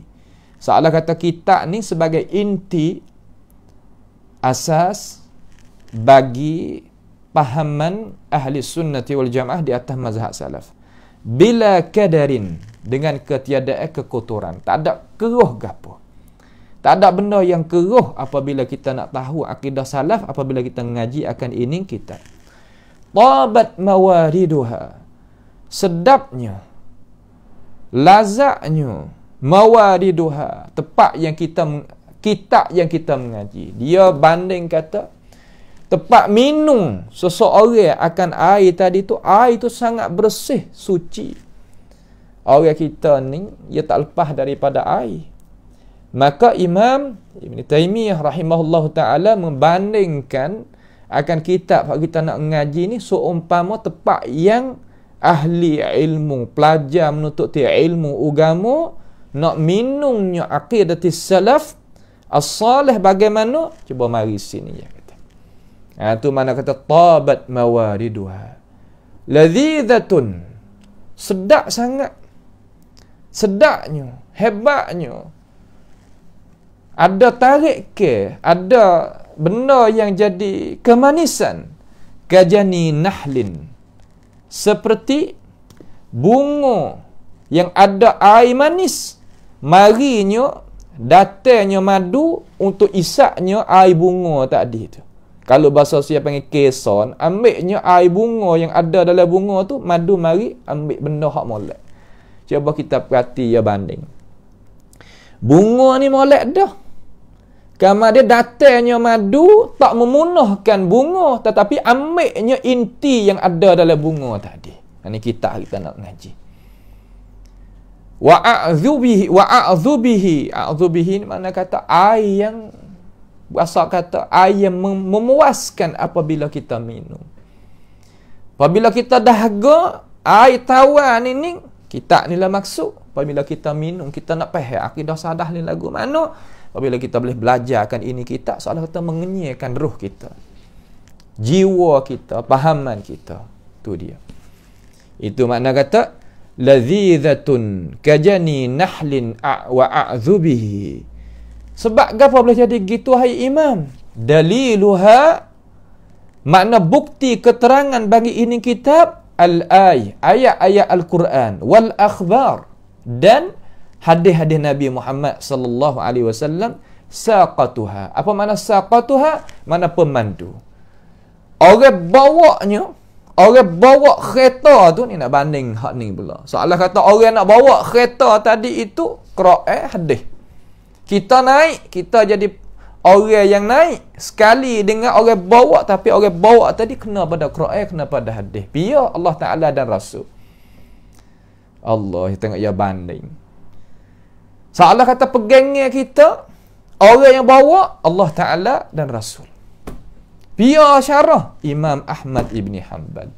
seolah kata kita ni sebagai inti asas bagi pahaman ahli sunnati wal jamaah di atas mazhab salaf bila kadarin dengan ketiadaan kekotoran tak ada keruh gapo tak ada benda yang keruh apabila kita nak tahu akidah salaf apabila kita mengaji akan ini kita tabat mawariduha sedapnya Lazaknya mawadiduha tempat yang kita kitab yang kita mengaji dia banding kata tempat minum seseorang akan air tadi tu air tu sangat bersih suci orang kita ni dia tak lepas daripada air maka imam Ibn Taymiyah rahimahullah ta'ala membandingkan akan kitab kalau kita nak ngaji ni seumpama tempat yang ahli ilmu pelajar menuntut ti ilmu ugamu nak minumnya aqidah salaf as-salih bagaimana cuba mari sini ya kata ha tu mana kata tabat mawaridha lazizatun sedak sangat sedaknya hebatnya ada tarik ke ada benda yang jadi kemanisan kajani nahlin seperti bunga yang ada air manis marinya datangnya madu untuk isaknya air bunga tadi tu kalau bahasa saya panggil keson ambilnya air bunga yang ada dalam bunga tu madu mari ambil benda hak molek cuba kita perhati ya banding bunga ni molek dah Kama dia datanya madu tak memunahkan bunga tetapi ambilnya inti yang ada dalam bunga tadi. Ini kita kita nak ngaji. Wa a'zubihi wa a'zubihi. A'zubihi ni mana kata air yang bahasa kata air yang memuaskan apabila kita minum. Apabila kita dahaga air tawan ini kita ni lah maksud apabila kita minum kita nak faham akidah sadah ni lagu mana? apabila kita boleh belajarkan ini kita seolah kata mengenyekan ruh kita jiwa kita pahaman kita tu dia itu makna kata ladzidhatun kajani nahlin wa a'dzubihi sebab gapo boleh jadi gitu hai imam daliluha makna bukti keterangan bagi ini kitab al-ay ayat-ayat al-Quran wal akhbar dan hadis-hadis Nabi Muhammad sallallahu alaihi wasallam saqatuha. Apa makna saqatuha? Mana pemandu. Orang bawanya, orang bawa kereta tu ni nak banding hak ni pula. Soalan kata orang nak bawa kereta tadi itu qira' eh hadis. Kita naik, kita jadi orang yang naik sekali dengan orang bawa tapi orang bawa tadi kena pada qira' kena pada hadis. Biar Allah Taala dan Rasul. Allah tengok ya banding. Seolah kata pegangnya kita, orang yang bawa, Allah Ta'ala dan Rasul. Biar syarah Imam Ahmad Ibn Hanbal.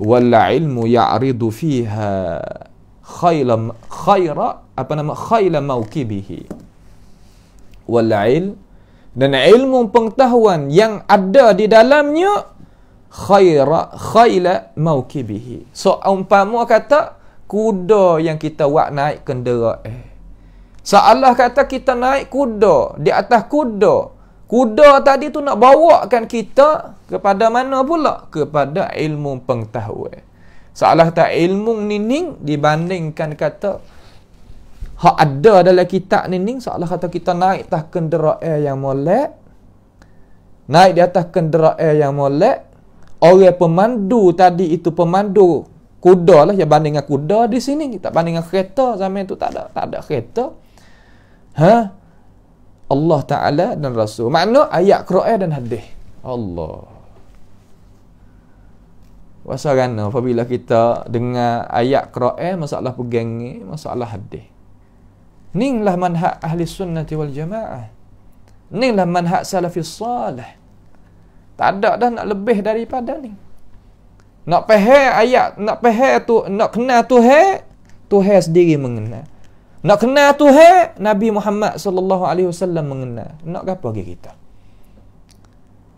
Wal ilmu ya'ridu fiha khayla, khaira apa nama, khayla mawkibihi. Wal ilmu dan ilmu pengetahuan yang ada di dalamnya khaira khaila maukibihi so umpama kata kuda yang kita buat naik kenderaan eh. Seolah kata kita naik kuda di atas kuda. Kuda tadi tu nak bawa kan kita kepada mana pula? Kepada ilmu pengetahuan. Seolah tak ilmu nining dibandingkan kata hak ada dalam kitab nining seolah kata kita naik atas kenderaan yang molek. Naik di atas kenderaan yang molek. Orang pemandu tadi itu pemandu kuda lah yang banding dengan kuda di sini. Tak banding dengan kereta zaman itu tak ada. Tak ada kereta ha? Allah Ta'ala dan Rasul. Makna ayat Quran dan hadis. Allah. Pasal kerana apabila kita dengar ayat Quran, masalah pegang masalah hadis. Ni lah manhak ahli sunnati wal jamaah. Ni lah manhak salafi salih. Tak ada dah nak lebih daripada ni. Nak pehe ayat, nak pehe tu, nak kena tu hai, tu hai sendiri mengenal. Nak kenal Tuhan, Nabi Muhammad sallallahu alaihi wasallam mengenal. Nak apa lagi kita?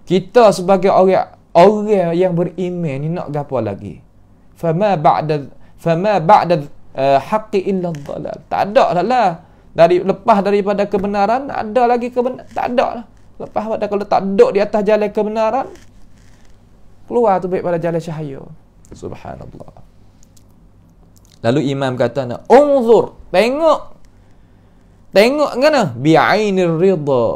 Kita sebagai orang orang yang beriman ni nak apa lagi? Fama ba'da fama ba'da uh, haqqi illa dhalal. Tak ada lah, lah. Dari lepas daripada kebenaran ada lagi kebenaran? Tak ada lah. Lepas pada kalau tak duduk di atas jalan kebenaran keluar tu baik pada jalan cahaya. Subhanallah. Lalu imam kata nak unzur, tengok. Tengok kena bi'ainir ridha.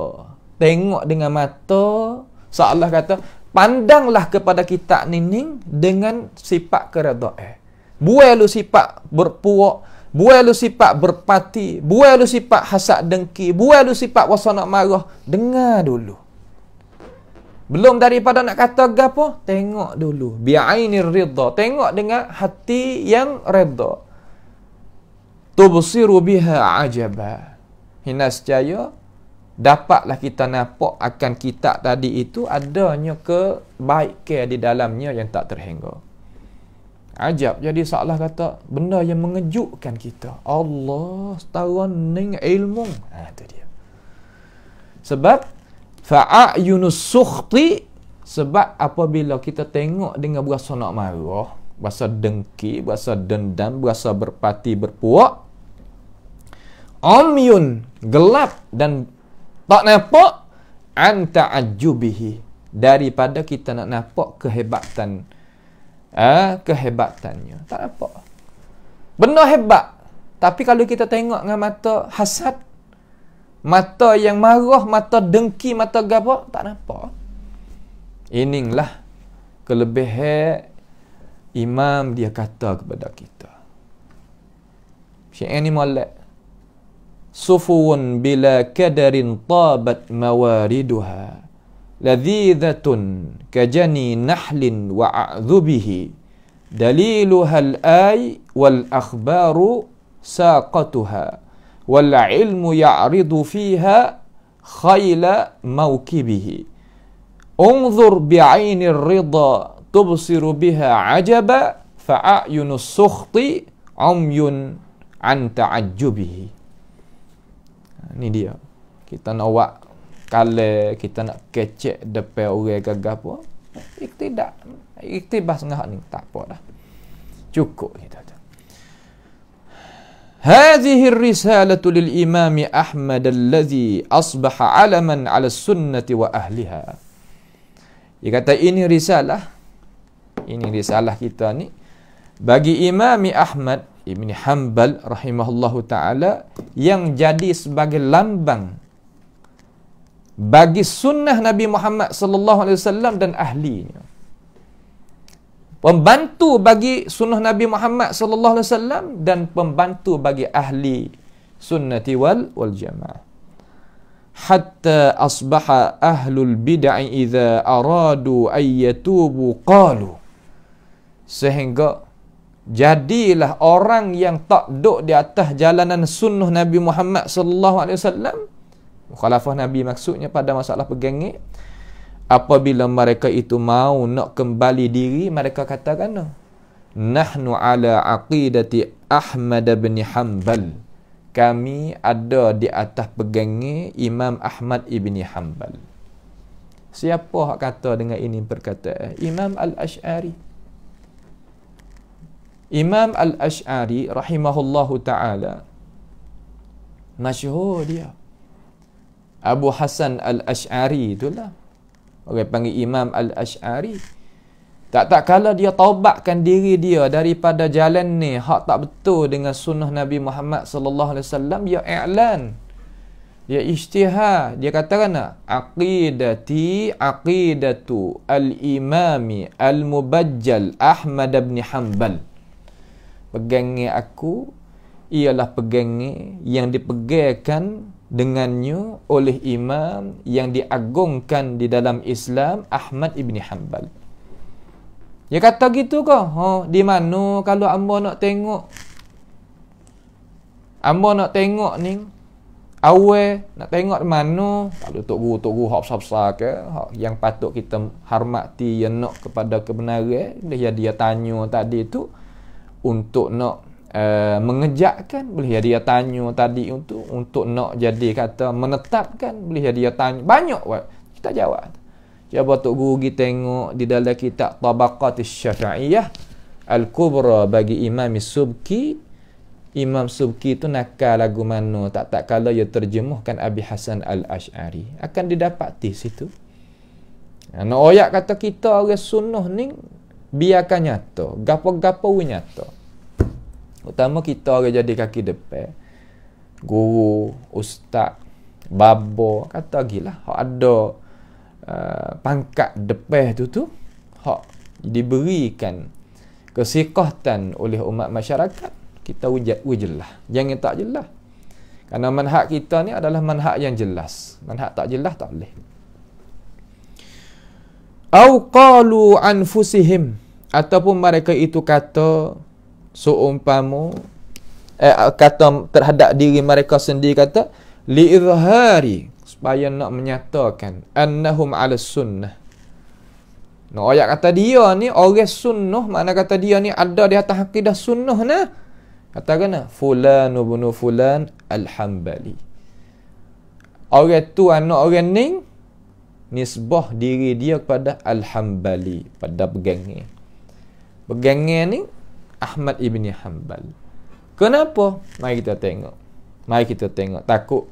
Tengok dengan mata. Seolah kata pandanglah kepada kitab nining dengan sifat keredaan. Eh, buai lu sifat berpuak, Buai lu sifat berpati. Buai lu sifat hasad dengki. Buai lu sifat wasanak marah. Dengar dulu. Belum daripada nak kata gapo, tengok dulu. Bi'aini ridha. Tengok dengan hati yang redha. Tubsiru biha ajaba. Hina secaya, dapatlah kita nampak akan kitab tadi itu adanya ke di dalamnya yang tak terhingga. Ajab. Jadi salah kata, benda yang mengejutkan kita. Allah tahu ni ilmu. Ha, tu dia. Sebab Fa'ayunus sukhti sebab apabila kita tengok dengan berasa nak marah, berasa dengki, berasa dendam, berasa berpati, berpuak, amyun gelap dan tak nampak anta ajubihi daripada kita nak nampak kehebatan eh, kehebatannya tak nampak benar hebat tapi kalau kita tengok dengan mata hasad Mata yang marah, mata dengki, mata gapo tak nampak. Inilah kelebihan imam dia kata kepada kita. Si ni molek. Sufun bila kadarin tabat mawariduha. Ladhidhatun kajani nahlin wa'adzubihi. Daliluhal ay wal akhbaru saqatuhah wal ilmu ya'ridu fiha khayla mawkibihi unzur bi'aini rida tubsiru biha ajaba fa'ayunus sukhti umyun an ta'ajjubihi ni dia kita nak wak kala kita nak kecek depan orang gagah pun tidak iktibas ngah ni tak apa dah cukup kita tu هذه الرسالة للإمام أحمد الذي أصبح علما على السنة وأهلها Dia kata ini risalah Ini risalah kita Bagi Imam Ahmad Ibn Hanbal rahimahullahu ta'ala Yang jadi sebagai lambang Bagi sunnah Nabi Muhammad sallallahu alaihi wasallam dan ahlinya pembantu bagi sunnah Nabi Muhammad sallallahu alaihi wasallam dan pembantu bagi ahli sunnati wal wal jamaah hatta asbaha ahlul bid'ah idza aradu ayyatubu qalu sehingga jadilah orang yang tak duduk di atas jalanan sunnah Nabi Muhammad sallallahu alaihi wasallam khalafah nabi maksudnya pada masalah pegangit apabila mereka itu mau nak kembali diri mereka kata kan nahnu ala aqidati ahmad bin hanbal kami ada di atas pegangi imam ahmad ibni hanbal siapa hak kata dengan ini perkataan imam al ashari imam al ashari rahimahullahu taala masyhur dia Abu Hasan Al-Ash'ari itulah orang panggil Imam Al-Ash'ari tak tak kala dia taubatkan diri dia daripada jalan ni hak tak betul dengan sunnah Nabi Muhammad sallallahu alaihi wasallam dia i'lan dia ijtihad dia katakan kan aqidati aqidatu al-imam al-mubajjal Ahmad bin Hanbal pegangnya aku ialah pegangnya yang dipegangkan dengannya oleh imam yang diagungkan di dalam Islam Ahmad ibni Hanbal. Ya kata gitu ke? Ha, di mana kalau ambo nak tengok? Ambo nak tengok ni. Awe nak tengok di mana? Kalau tok guru tok guru hapsa-hapsa ke, ha, yang patut kita hormati yang nak kepada kebenaran, dia dia tanya tadi tu untuk nak Eh, mengejakkan boleh jadi dia tanya tadi untuk untuk nak jadi kata menetapkan boleh jadi dia tanya banyak wat. kita jawab Cuba tok guru pergi tengok di dalam kitab Tabaqat Syafi'iyah Al-Kubra bagi Imam Subki Imam Subki tu nakal lagu mana tak tak kala dia terjemuhkan Abi Hasan Al-Ash'ari akan didapati situ ha, Nah, oyak kata kita orang sunnah ni biarkan nyata. Gapo-gapo nyata. Utama kita orang jadi kaki depan. Guru, ustaz, babo, kata gila, Hak ada uh, pangkat depan tu tu, hak diberikan kesikahan oleh umat masyarakat. Kita ujat ujelah. Jangan tak jelas. Karena manhak kita ni adalah manhak yang jelas. Manhak tak jelas tak boleh. Au qalu anfusihim ataupun mereka itu kata So eh, kata terhadap diri mereka sendiri kata liizhari supaya nak menyatakan annahum ala sunnah no ayat kata dia ni orang sunnah makna kata dia ni ada di atas akidah sunnah nah kata kena fulan bin fulan al-hambali orang tu anak orang ni nisbah diri dia kepada al pada begangi begangi ni Ahmad ibni Hanbal. Kenapa? Mari kita tengok. Mari kita tengok. Takut.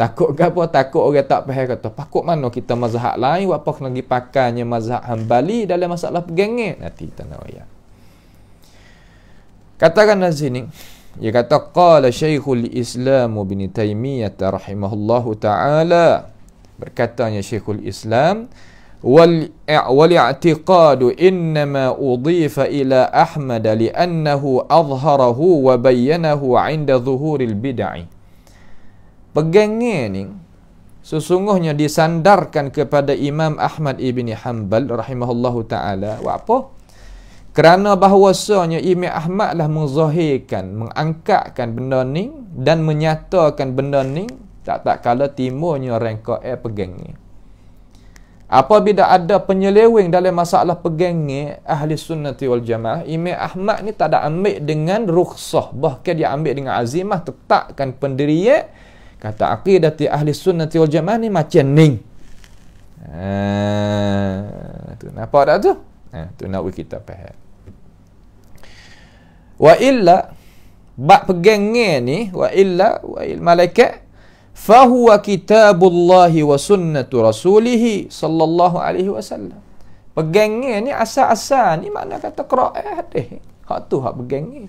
Takut ke apa? Takut orang tak faham kata. Takut mana kita mazhab lain? Apa kena pakannya mazhab Hanbali dalam masalah pegangit? Nanti kita nak ya. Katakan dari sini. Dia kata, Qala Syekhul Islam bin Taymiyyah rahimahullahu ta'ala. Berkatanya Syekhul Islam, Syekhul Islam, Wal- wal والاعتقاد إنما أضيف إلى أحمد لأنه أظهره وبينه عند ظهور bid'ah. Pegangnya ni Sesungguhnya disandarkan kepada Imam Ahmad Ibn Hanbal Rahimahullahu ta'ala Apa? Kerana bahawasanya Imam Ahmad lah menzahirkan Mengangkatkan benda ni Dan menyatakan benda ni Tak tak kala timurnya rengkau air eh, pegang ni Apabila ada penyeleweng dalam masalah pegangi ahli sunnati wal jamaah, Imam Ahmad ni tak ada ambil dengan rukhsah. Bahkan dia ambil dengan azimah, tetapkan pendirinya. Kata akidah di ahli sunnati wal jamaah ni macam ni. Itu ah, ha, nampak tak tu? Itu ah, tu nak kita faham. Wa illa, bak pegangi ni, wa illa, wa malaikat, فهو كتاب الله وسنة رسوله صلى الله عليه وسلم pegang ni asal-asal ni makna kata qira'ah eh, hak tu hak pegang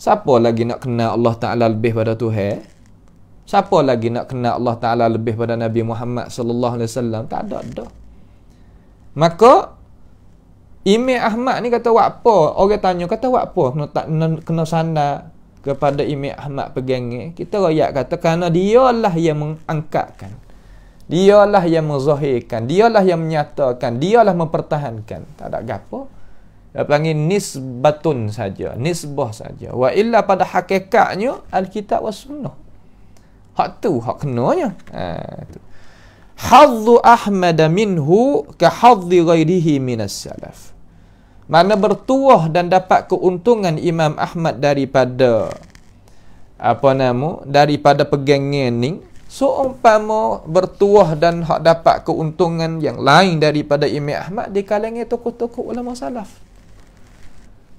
siapa lagi nak kenal Allah taala lebih pada tuhan eh? siapa lagi nak kenal Allah taala lebih pada nabi Muhammad sallallahu alaihi wasallam tak ada dah maka Imam Ahmad ni kata buat apa? Orang tanya kata buat apa? Kena kena, kena kepada Imam Ahmad Pegangi kita royak kata kerana dialah yang mengangkatkan dialah yang menzahirkan dialah yang menyatakan dialah mempertahankan tak ada gapo dia panggil nisbatun saja nisbah saja wa illa pada hakikatnya alkitab was sunnah hak tu hak kenanya ha tu hazzu ahmad minhu ka hazzi ghairihi minas salaf mana bertuah dan dapat keuntungan Imam Ahmad daripada apa nama daripada pegangan ni so umpama bertuah dan hak dapat keuntungan yang lain daripada Imam Ahmad di kalangan tokoh-tokoh ulama salaf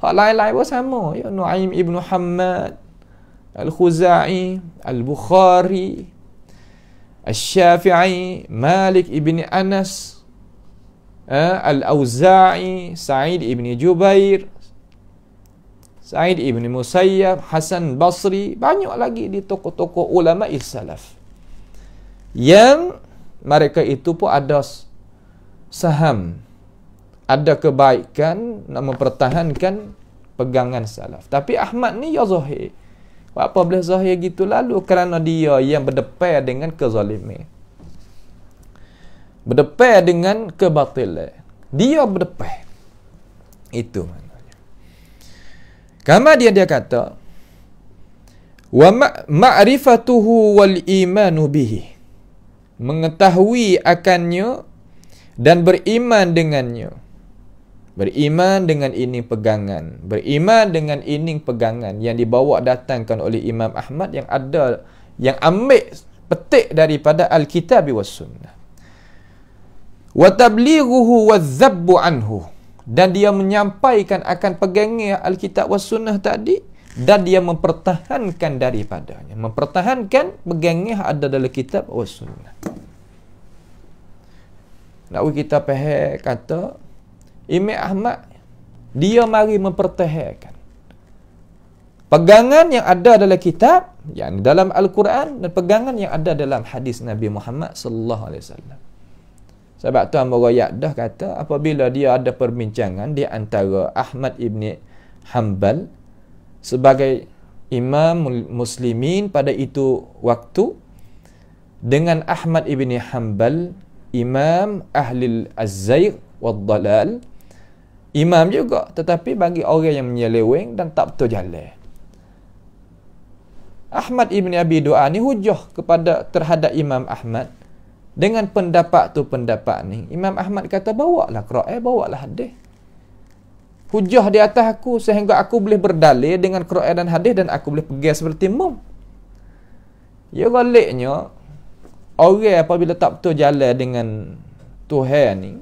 hak lain-lain pun sama ya Nuaim Ibn Hamad Al-Khuzai Al-Bukhari Al-Syafi'i Malik Ibn Anas Ha? Al-Auza'i, Sa'id ibn Jubair, Sa'id ibn Musayyab, Hasan Basri, banyak lagi di toko-toko ulama salaf. Yang mereka itu pun ada saham, ada kebaikan nak mempertahankan pegangan salaf. Tapi Ahmad ni ya zahir. Apa boleh zahir gitu lalu kerana dia yang berdepan dengan kezalimi berdepan dengan kebatilan dia berdepan itu maknanya kama dia dia kata wa ma'rifatuhu wal imanu bihi mengetahui akannya dan beriman dengannya beriman dengan ini pegangan beriman dengan ini pegangan yang dibawa datangkan oleh Imam Ahmad yang ada yang ambil petik daripada alkitab kitab sunnah wa tablighuhu wa dhabbu anhu dan dia menyampaikan akan pegangnya Alkitab wa Sunnah tadi dan dia mempertahankan daripadanya mempertahankan pegangnya ada dalam kitab wa Sunnah nak kita faham kata Imam Ahmad dia mari mempertahankan pegangan yang ada dalam kitab yang dalam Al-Quran dan pegangan yang ada dalam hadis Nabi Muhammad sallallahu alaihi wasallam sebab Tuan Muroyak dah kata apabila dia ada perbincangan di antara Ahmad Ibn Hanbal sebagai imam muslimin pada itu waktu dengan Ahmad Ibn Hanbal imam ahli az-zayr wal dalal imam juga tetapi bagi orang yang menyeleweng dan tak betul jalan Ahmad Ibn Abi Du'a ni hujah kepada terhadap Imam Ahmad dengan pendapat tu pendapat ni Imam Ahmad kata bawa lah Kera'i eh, bawa lah hadis Hujah di atas aku sehingga aku boleh berdalil dengan Kera'i dan hadis Dan aku boleh pergi seperti mu Ya baliknya Orang apabila tak betul jalan dengan Tuhan ni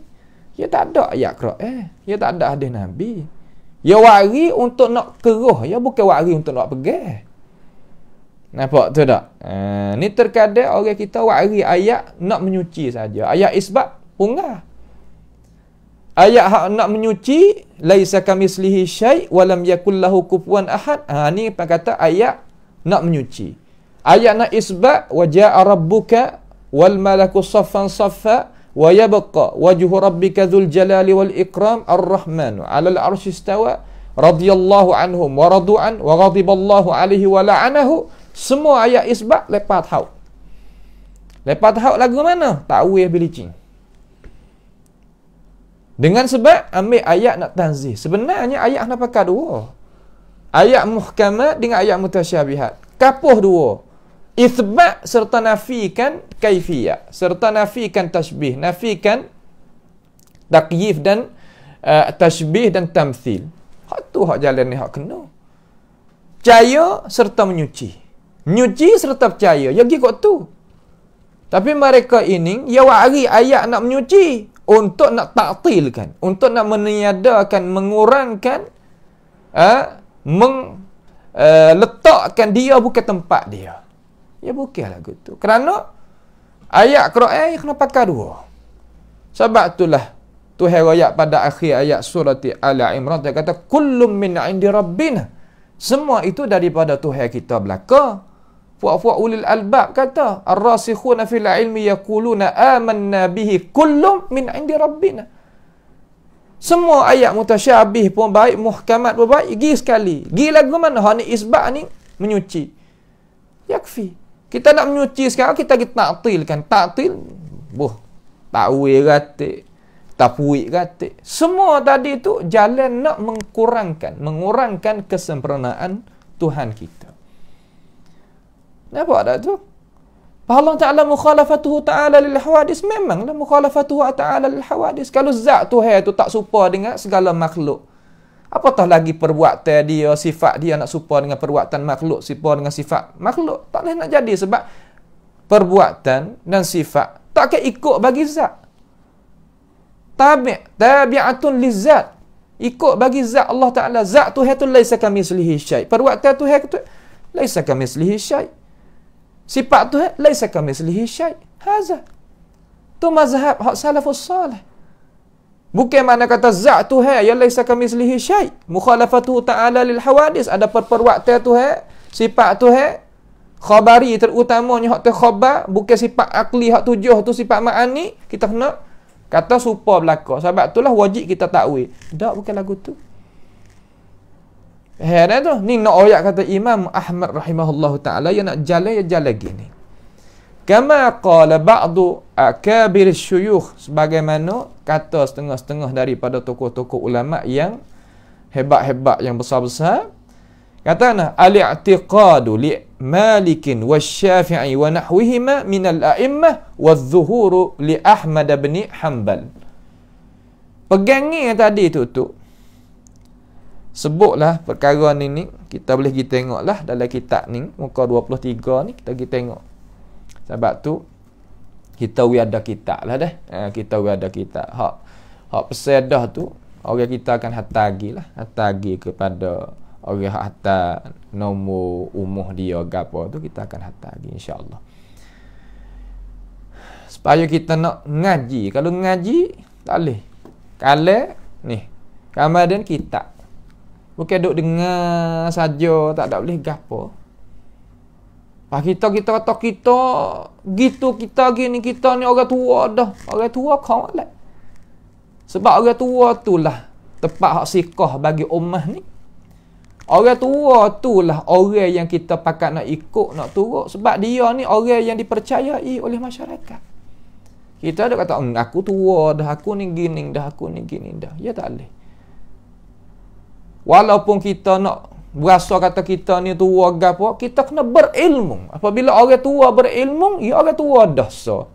Ya tak ada ya Kera'i Ya tak ada hadis Nabi Ya wari untuk nak keruh Ya bukan wari untuk nak pergi Nampak tu tak? Eh, ni terkadang orang kita wari ayat nak menyuci saja. Ayat isbat punggah. Ayat hak nak menyuci laisa kami slihi syai walam yakullahu kufuwan ahad. Ha ni kata ayat nak menyuci. Ayat nak isbat waja'a rabbuka wal malaku saffan saffa wa yabqa wajhu rabbika dzul jalali wal ikram ar-rahman 'ala al-arsy istawa radhiyallahu anhum wa radu an wa ghadiba Allahu 'alaihi wa la'anahu semua ayat isbat lepas tahu. Lepas tahu lagu mana? Ta'wih bilicin. Dengan sebab ambil ayat nak tanzih. Sebenarnya ayat nak pakai dua. Ayat muhkamat dengan ayat mutasyabihat. Kapuh dua. Isbat serta nafikan kaifiyah. Serta nafikan tashbih. Nafikan takyif dan uh, tashbih dan tamthil. Hak tu hak jalan ni hak kena. Caya serta menyuci. Nyuci serta percaya. Ya pergi kot tu. Tapi mereka ini, ya wari ayat nak menyuci. Untuk nak taktilkan. Untuk nak meniadakan, mengurangkan. Uh, meng, uh, letakkan dia bukan tempat dia. Ya bukanlah gitu. Kerana ayat Quran ya kena pakai dua. Sebab itulah Tuhan raya pada akhir ayat surat Ali Imran dia kata kullum min indi rabbina. Semua itu daripada Tuhan kita belaka puak-puak ulil albab kata ar-rasikhuna fil ilmi yaquluna amanna bihi kullum min indi rabbina semua ayat mutasyabih pun baik muhkamat pun baik pergi sekali pergi lagu mana ha ni isbat ni menyuci yakfi kita nak menyuci sekarang kita kita taktil kan. Taktil. buh ta'wil ratik tapuik ratik semua tadi tu jalan nak mengkurangkan mengurangkan kesempurnaan Tuhan kita Nampak tak tu? Allah Ta'ala mukhalafatuhu ta'ala lil hawadis memanglah mukhalafatuhu ta'ala lil hawadis kalau zat tu hai tu tak serupa dengan segala makhluk apatah lagi perbuatan dia sifat dia nak serupa dengan perbuatan makhluk serupa dengan sifat makhluk tak boleh nak jadi sebab perbuatan dan sifat tak akan ikut bagi zat tabi' tabi'atun li zat ikut bagi zat Allah Ta'ala zat tu hai tu laisa kami selihi syai perbuatan tu hai tu laisa kami selihi syai sifat tu eh, laisa kami selihi syai haza tu mazhab hak salafus salih Bukan mana kata zat tu hai eh, yang laisa kami selihi syai mukhalafatuhu ta'ala lil hawadis ada perperwaktu tu hai eh, sifat tu hai khabari terutamanya hak tu khabar bukan sifat akli hak tujuh tu sifat ma'ani kita kena kata supa belaka sebab itulah wajib kita takwil Dak bukan lagu tu Heran tu. Ni nak oyak kata Imam Ahmad rahimahullahu ta'ala. Yang nak jalan, yang jalan gini. Kama qala ba'du akabir syuyukh. Sebagaimana kata setengah-setengah daripada tokoh-tokoh ulama yang hebat-hebat yang besar-besar. Kata nah al-i'tiqadu li Malikin wa Syafi'i wa nahwihima min al-a'immah wa zuhuru li Ahmad bin Hanbal. Pegangnya tadi tu tu sebutlah perkara ni ni kita boleh pergi tengok lah dalam kitab ni muka 23 ni kita pergi tengok sebab tu kita we ada kitab lah deh eh, ha, kita we ada kitab hak hak pesedah tu orang kita akan hatagi lah hatagi kepada orang hak hatta nombor umuh dia gapo tu kita akan hatagi insyaallah supaya kita nak ngaji kalau ngaji tak boleh kalau ni kemudian kitab Bukan duk dengar saja tak ada boleh gapo. Pak kita kita kata kita gitu kita gini kita ni orang tua dah. Orang tua kau lah. Sebab orang tua tu lah tempat hak sikah bagi ummah ni. Orang tua tu lah orang yang kita pakat nak ikut, nak turut. Sebab dia ni orang yang dipercayai oleh masyarakat. Kita ada kata, aku tua dah, aku ni gini dah, aku ni gini dah. Ya tak boleh. Walaupun kita nak berasa kata kita ni tua ke kita kena berilmu. Apabila orang tua berilmu, ya orang tua dah so.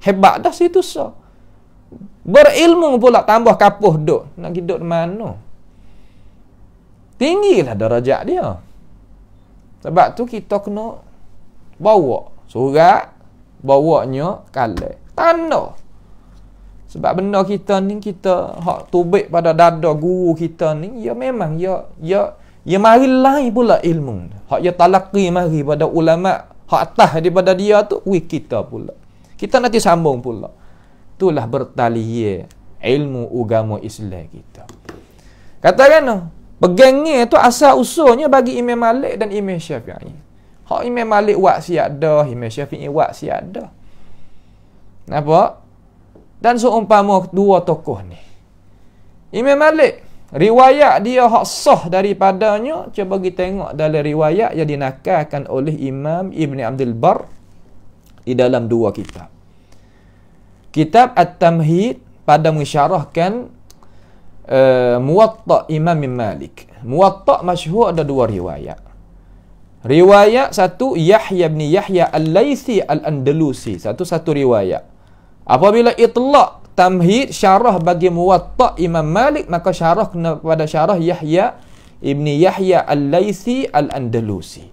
Hebat dah situ so. Berilmu pula tambah kapuh duk. Nak hidup di mana? Tinggilah darajat dia. Sebab tu kita kena bawa surat, bawanya kalah. Tanda. Sebab benda kita ni kita hak tubik pada dada guru kita ni ya memang ya ya ya mari lain pula ilmu. Hak ya talaqi mari pada ulama hak atas daripada dia tu wi kita pula. Kita nanti sambung pula. Itulah bertaliye ilmu agama Islam kita. Katakan no, oh, pegangnya tu asal usulnya bagi Imam Malik dan Imam Syafi'i. Hak Imam Malik buat siap Imam Syafi'i buat siap Nampak? Dan seumpama dua tokoh ni. Imam Malik, riwayat dia hak sah daripadanya, cuba kita tengok dalam riwayat yang dinakalkan oleh Imam Ibn Abdul Bar di dalam dua kitab. Kitab At-Tamhid pada mengisyarahkan uh, eh, muwatta' Imam Malik. Muwatta' masyhur ada dua riwayat. Riwayat satu Yahya bin Yahya al laythi Al-Andalusi. Satu-satu riwayat. Apabila itlaq tamhid syarah bagi muwatta' Imam Malik maka syarah kena pada syarah Yahya Ibni Yahya Al-Laisi Al-Andalusi.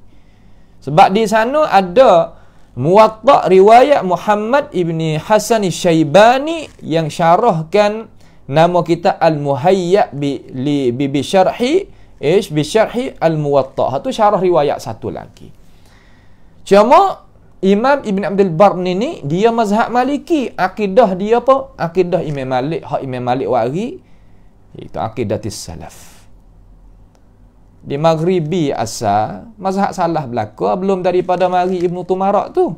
Sebab di sana ada muwatta' riwayat Muhammad Ibni Hasan Syaibani yang syarahkan nama kita Al-Muhayya' bi, li, bi, bi syarhi ish bi syarhi Al-Muwatta'. Itu syarah riwayat satu lagi. Cuma Imam Ibn Abdul Bar ni ni dia mazhab Maliki. Akidah dia apa? Akidah Imam Malik, hak Imam Malik wari itu akidah salaf. Di Maghribi asa mazhab salah belaka belum daripada mari Ibnu Tumarak tu.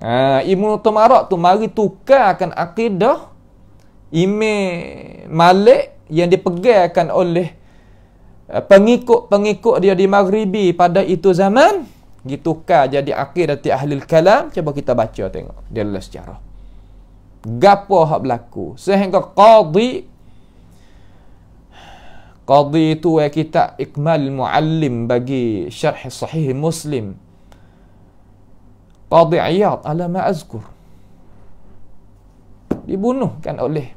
Ha, Ibnu Tumarak tu mari tukar akan akidah Imam Malik yang dipegangkan oleh eh, pengikut-pengikut dia di Maghribi pada itu zaman ditukar jadi akidah ahli kalam cuba kita baca tengok dia lalu sejarah gapo hak berlaku sehingga qadi qadi tu eh, kita ikmal muallim bagi syarh sahih muslim qadi ayat ala ma azkur dibunuhkan oleh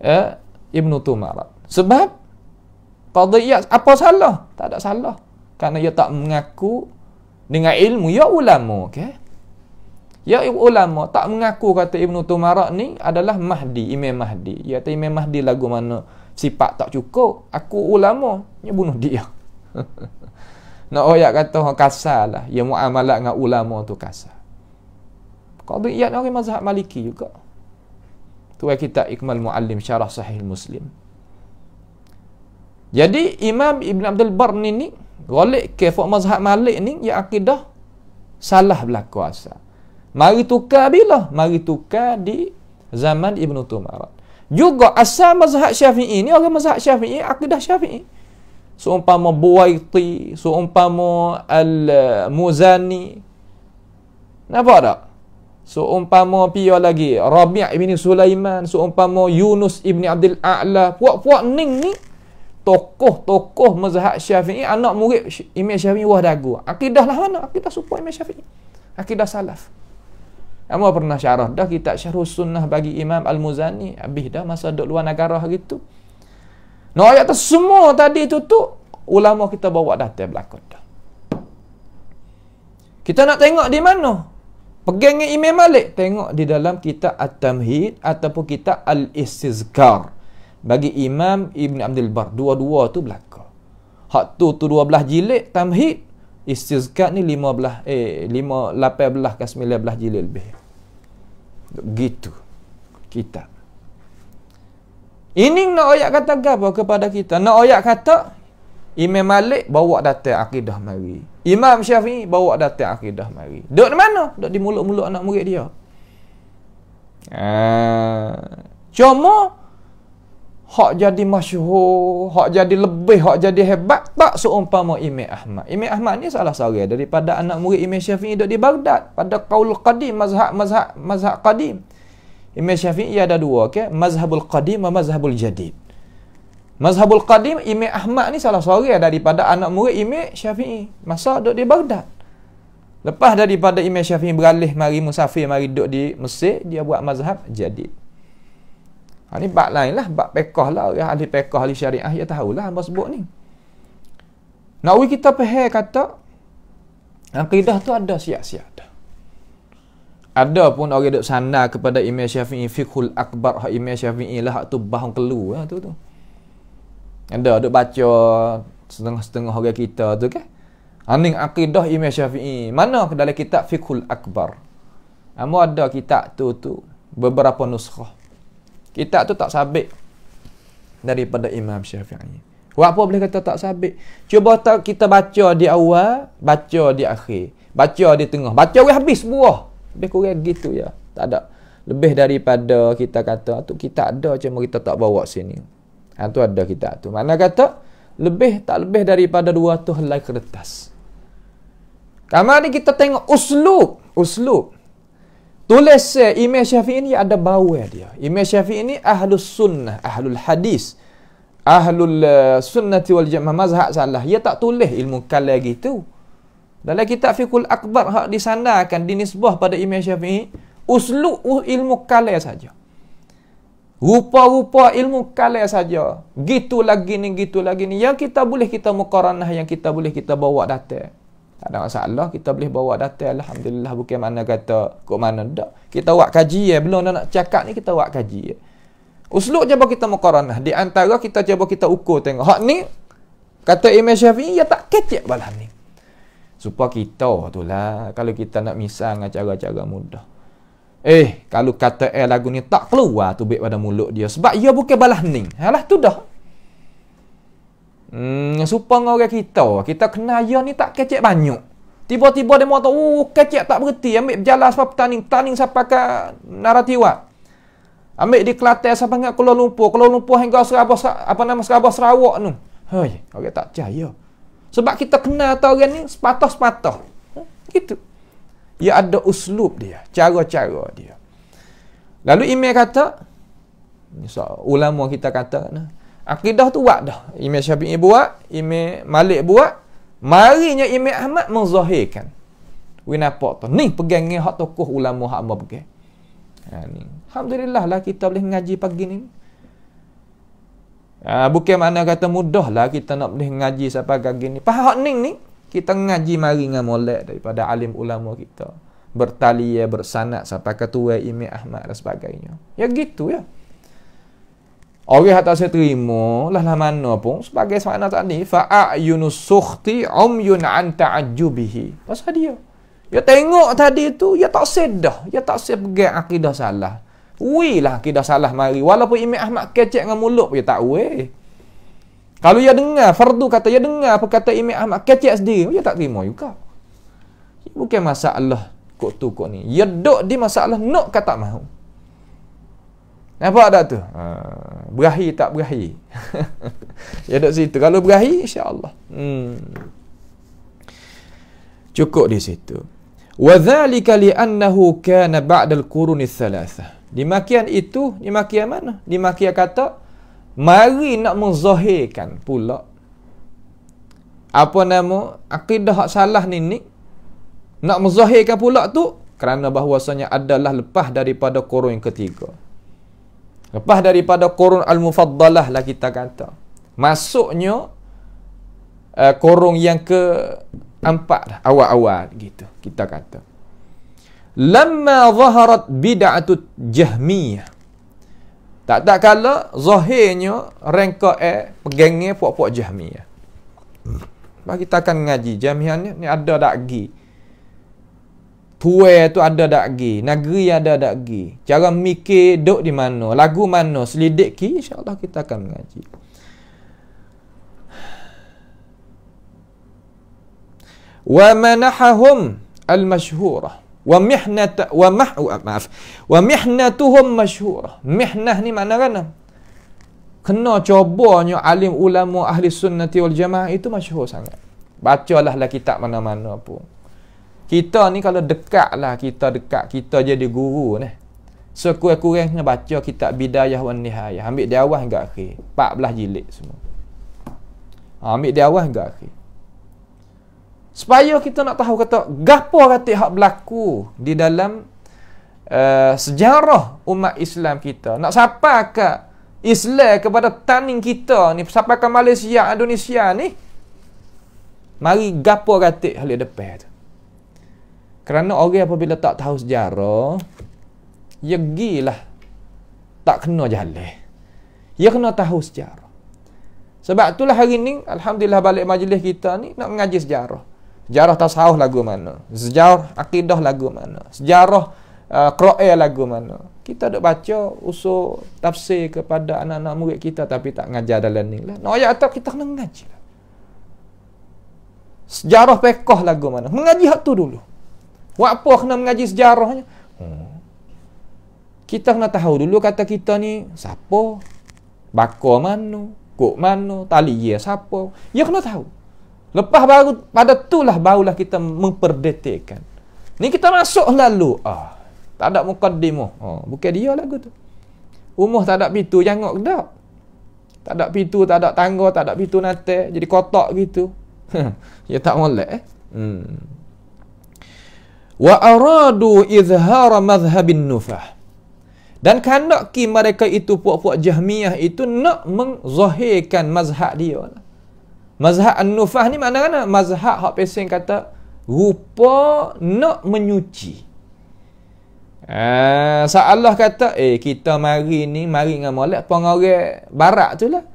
eh, ibnu tumar sebab qadi ayat apa salah tak ada salah kerana ia tak mengaku dengan ilmu ya ulama okey ya ulama tak mengaku kata Ibnu Tumarak ni adalah mahdi imam mahdi ya kata imam mahdi lagu mana sifat tak cukup aku ulama ya bunuh dia nak oi kata kasar lah. ya muamalat dengan ulama tu kasar kau iat orang mazhab maliki juga tu kita ikmal muallim syarah sahih muslim jadi imam ibn abdul barni ni Golik ke fuk mazhab malik ni, ya akidah salah berlaku asal. Mari tukar bila? Mari tukar di zaman ibnu Tumarat. Juga asal mazhab syafi'i ni, orang mazhab syafi'i, akidah syafi'i. Seumpama buwaiti, seumpama al-muzani. Nampak tak? Seumpama pia lagi, Rabi' ibn Sulaiman, seumpama Yunus ibn Abdul A'la. Puak-puak ning ni, tokoh-tokoh mazhab syafi'i anak murid imam syafi'i wahdagu akidah lah mana akidah supaya imam syafi'i akidah salaf Amo pernah syarah dah kita syarhus sunnah bagi Imam Al-Muzani habis dah masa dok luar negara hari tu. No ayat tu semua tadi tu tu ulama kita bawa data berlaku dah. Kita nak tengok di mana? Pegang Imam Malik tengok di dalam kitab At-Tamhid ataupun kitab Al-Istizkar bagi Imam Ibn Abdul Bar dua-dua tu berlaku hak tu tu dua 12 jilid tamhid istizkat ni lima belah eh lima 5 belah ke belah jilid lebih gitu kita ini nak ayat kata apa kepada kita nak ayat kata Imam Malik bawa datang akidah mari Imam Syafi'i bawa datang akidah mari duduk di mana duduk di mulut-mulut anak murid dia ah uh, cuma hak jadi masyhur, hak jadi lebih, hak jadi hebat tak seumpama Imam Ahmad. Imam Ahmad ni salah seorang daripada anak murid Imam Syafi'i duduk di Baghdad pada Qaul Qadim mazhab mazhab mazhab Qadim. Imam Syafi'i ada dua, okay, mazhabul qadim dan mazhabul jadid. Mazhabul qadim Imam Ahmad ni salah seorang daripada anak murid Imam Syafi'i masa duduk di Baghdad. Lepas daripada Imam Syafi'i beralih mari musafir mari duduk di Mesir, dia buat mazhab jadid. Ha, ni bab lain lah, bab pekah lah. Orang ya, ahli pekah, ahli syariah, ya tahulah apa sebut ni. Nawi kita pehel kata, akidah tu ada siap-siap ada. Ada pun orang duduk sana kepada Imam Syafi'i, fiqhul akbar, ha, Imam Syafi'i lah, tu bahan kelu lah, ha, tu tu. Ada, duduk baca setengah-setengah orang kita tu kan. Ha, Aning akidah Imam Syafi'i. Mana dalam kitab Fiqhul Akbar? Amu ha, ada kitab tu tu beberapa nuskhah. Kita tu tak sabit daripada Imam Syafi'i. Buat boleh kata tak sabit? Cuba tak kita baca di awal, baca di akhir. Baca di tengah. Baca weh habis semua. Lebih kurang gitu ya. Tak ada. Lebih daripada kita kata, tu kita ada cuma kita tak bawa sini. Ha, tu ada kita tu. Mana kata? Lebih tak lebih daripada dua tu helai kertas. Kamu ni kita tengok uslub. Uslub. Tulis eh, Imam Syafi'i ini ada bau eh, dia. Imam Syafi'i ini ahlus sunnah, ahlul hadis. Ahlul eh, sunnati wal jamaah mazhab salah. Dia tak tulis ilmu kala gitu. Dalam kitab Fikul Akbar hak disandarkan dinisbah pada Imam Syafi'i uslub uh, ilmu kala saja. Rupa-rupa ilmu kala saja. Gitu lagi ni, gitu lagi ni. Yang kita boleh kita mukaranah, yang kita boleh kita bawa datang. Tak ada masalah kita boleh bawa data alhamdulillah bukan mana kata kok mana dak. Kita buat kaji ya belum nak cakap ni kita buat kaji ya. Eh. Usluk cuba kita muqaranah di antara kita cuba kita ukur tengok hak ni kata Imam Syafi'i ya tak kecek balah ni. Supaya kita tu lah kalau kita nak misal dengan cara-cara mudah. Eh, kalau kata eh lagu ni tak keluar tu baik pada mulut dia sebab ia bukan balah ni. Halah tu dah. Hmm, supang orang kita, kita kena ya ni tak kecek banyak. Tiba-tiba dia mahu tahu, oh, kecek tak berhenti. Ambil berjalan sebab petaning, petaning siapa ke naratiwa. Ambil di Kelantan sampai ke Kuala Lumpur. Kuala Lumpur hingga Serabah, apa nama Serabah Sarawak ni. Hei, orang tak percaya. Sebab kita kena tahu orang ni, sepatah-sepatah. Gitu. Ia ada uslub dia, cara-cara dia. Lalu Imam kata, ulama kita kata, nah, Akidah tu buat dah. Imam Syafi'i buat, Imam Malik buat. Marinya Imam Ahmad menzahirkan. Wei nampak tu. Ni pegang ni hak tokoh ulama hak apa pegang. Ha ni. Alhamdulillah lah kita boleh ngaji pagi ni. Ha, bukan mana kata mudah lah kita nak boleh ngaji sampai pagi ni. Pasal hak ni ni kita ngaji mari dengan molek daripada alim ulama kita. Bertali ya bersanak sampai ketua Imam Ahmad dan sebagainya. Ya gitu ya. Orang yang tak saya terima lah lah mana pun sebagai semakna tak ni fa'ayunu sukhti umyun an ta'ajubihi. Pasal dia. ya tengok tadi tu, ya tak sedah. ya tak sedah akidah salah. Weh lah akidah salah mari. Walaupun Imam Ahmad kecek dengan mulut pun, dia ya tak weh. Kalau dia dengar, fardu kata, dia dengar apa kata Imam Ahmad kecek sendiri, dia ya tak terima juga. Bukan masalah kot tu kot ni. Ya duduk di masalah nak kata mahu. Nampak tak tu? Ha, berahi tak berahi? ya dekat situ. Kalau berahi, insyaAllah. Hmm. Cukup di situ. وَذَلِكَ لِأَنَّهُ كَانَ بَعْدَ الْقُرُونِ الثَّلَاثَةِ Dimakian itu, dimakian mana? Dimakian kata, mari nak menzahirkan pula. Apa nama? Akidah hak salah ni, ni. Nak menzahirkan pula tu, kerana bahawasanya adalah lepas daripada kurun yang ketiga. Lepas daripada korun al-mufaddalah lah kita kata. Masuknya uh, eh, korun yang ke empat dah. Awal-awal gitu kita kata. Lama zaharat bida'atu jahmiyah. Tak tak kala zahirnya rangka eh pegangnya puak-puak jahmiyah. Mak kita akan ngaji jahmiyah ni, ni ada dak gi. Puai tu ada dagi, negeri ada dagi. Cara mikir duk di mana, lagu mana, selidik ki insya-Allah kita akan mengaji. Wa manahahum al-mashhura wa mihnat wa mahu oh, maaf wa mihnatuhum mashhura. Mihnah ni mana kan? Kena cubanya alim ulama ahli sunnati wal jamaah itu masyhur sangat. Bacalah lah kitab mana-mana pun. Kita ni kalau dekat lah kita dekat kita jadi guru ni. So kurang-kurangnya baca kitab Bidayah wan Nihayah. Ambil di awal hingga akhir. belah jilid semua. Ha, ambil di awal hingga akhir. Supaya kita nak tahu kata gapo katik hak berlaku di dalam uh, sejarah umat Islam kita. Nak siapa ke Islam kepada tanding kita ni, siapa ke Malaysia, Indonesia ni? Mari gapo katik hal depan tu. Kerana orang apabila tak tahu sejarah, ya gilah tak kena jalan. Ya kena tahu sejarah. Sebab itulah hari ni, Alhamdulillah balik majlis kita ni nak mengaji sejarah. Sejarah tasawuf lagu mana. Sejarah akidah lagu mana. Sejarah uh, lagu mana. Kita duk baca usul tafsir kepada anak-anak murid kita tapi tak ngajar dalam ni lah. Nak ayat kita kena mengaji lah. Sejarah pekoh lagu mana. Mengaji hak tu dulu. Buat apa kena mengaji sejarahnya? Hmm. Kita kena tahu dulu kata kita ni siapa? Bakar mana? Kok mana? Tali ya siapa? Ya kena tahu. Lepas baru pada itulah barulah kita memperdetekkan. Ni kita masuk lalu. Ah, tak ada mukaddimah. Oh, oh, bukan dia lagu tu. Umur tak ada pintu jangok dak. Tak ada pintu, tak ada tangga, tak ada pintu nate, jadi kotak gitu. ya tak molek eh. Hmm wa aradu izhara madhhabin nufah dan ki mereka itu puak-puak jahmiyah itu nak mengzahirkan mazhab dia mazhab an-nufah ni mana mana mazhab hak pesen kata rupa nak menyuci Ah, uh, kata, eh kita mari ni mari dengan molek pengorek barat tu lah.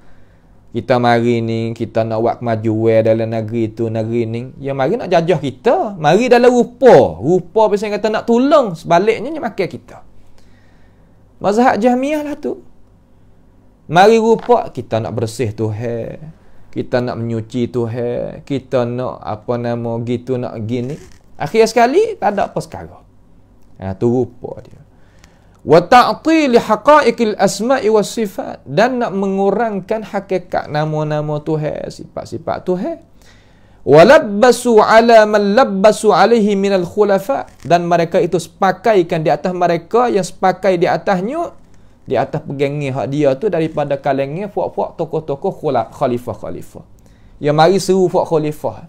Kita mari ni, kita nak buat kemajuan dalam negeri tu, negeri ni. Ya mari nak jajah kita. Mari dalam rupa. Rupa biasanya kata nak tolong. Sebaliknya ni makan kita. Mazhab jahmiah lah tu. Mari rupa kita nak bersih tu. Hey. Kita nak menyuci tu. Hey. Kita nak apa nama gitu nak gini. Akhir sekali tak ada apa sekarang. Ha, tu rupa dia wa ta'til haqa'iqil asma'i was sifat dan nak mengurangkan hakikat nama-nama Tuhan sifat-sifat Tuhan wa labbasu 'ala man labbasu 'alaihi min al khulafa dan mereka itu sepakaikan di atas mereka yang sepakai di atasnya di atas pegangi hak dia tu daripada kalangan puak-puak tokoh-tokoh khulafa khalifah-khalifah yang mari seru puak khalifah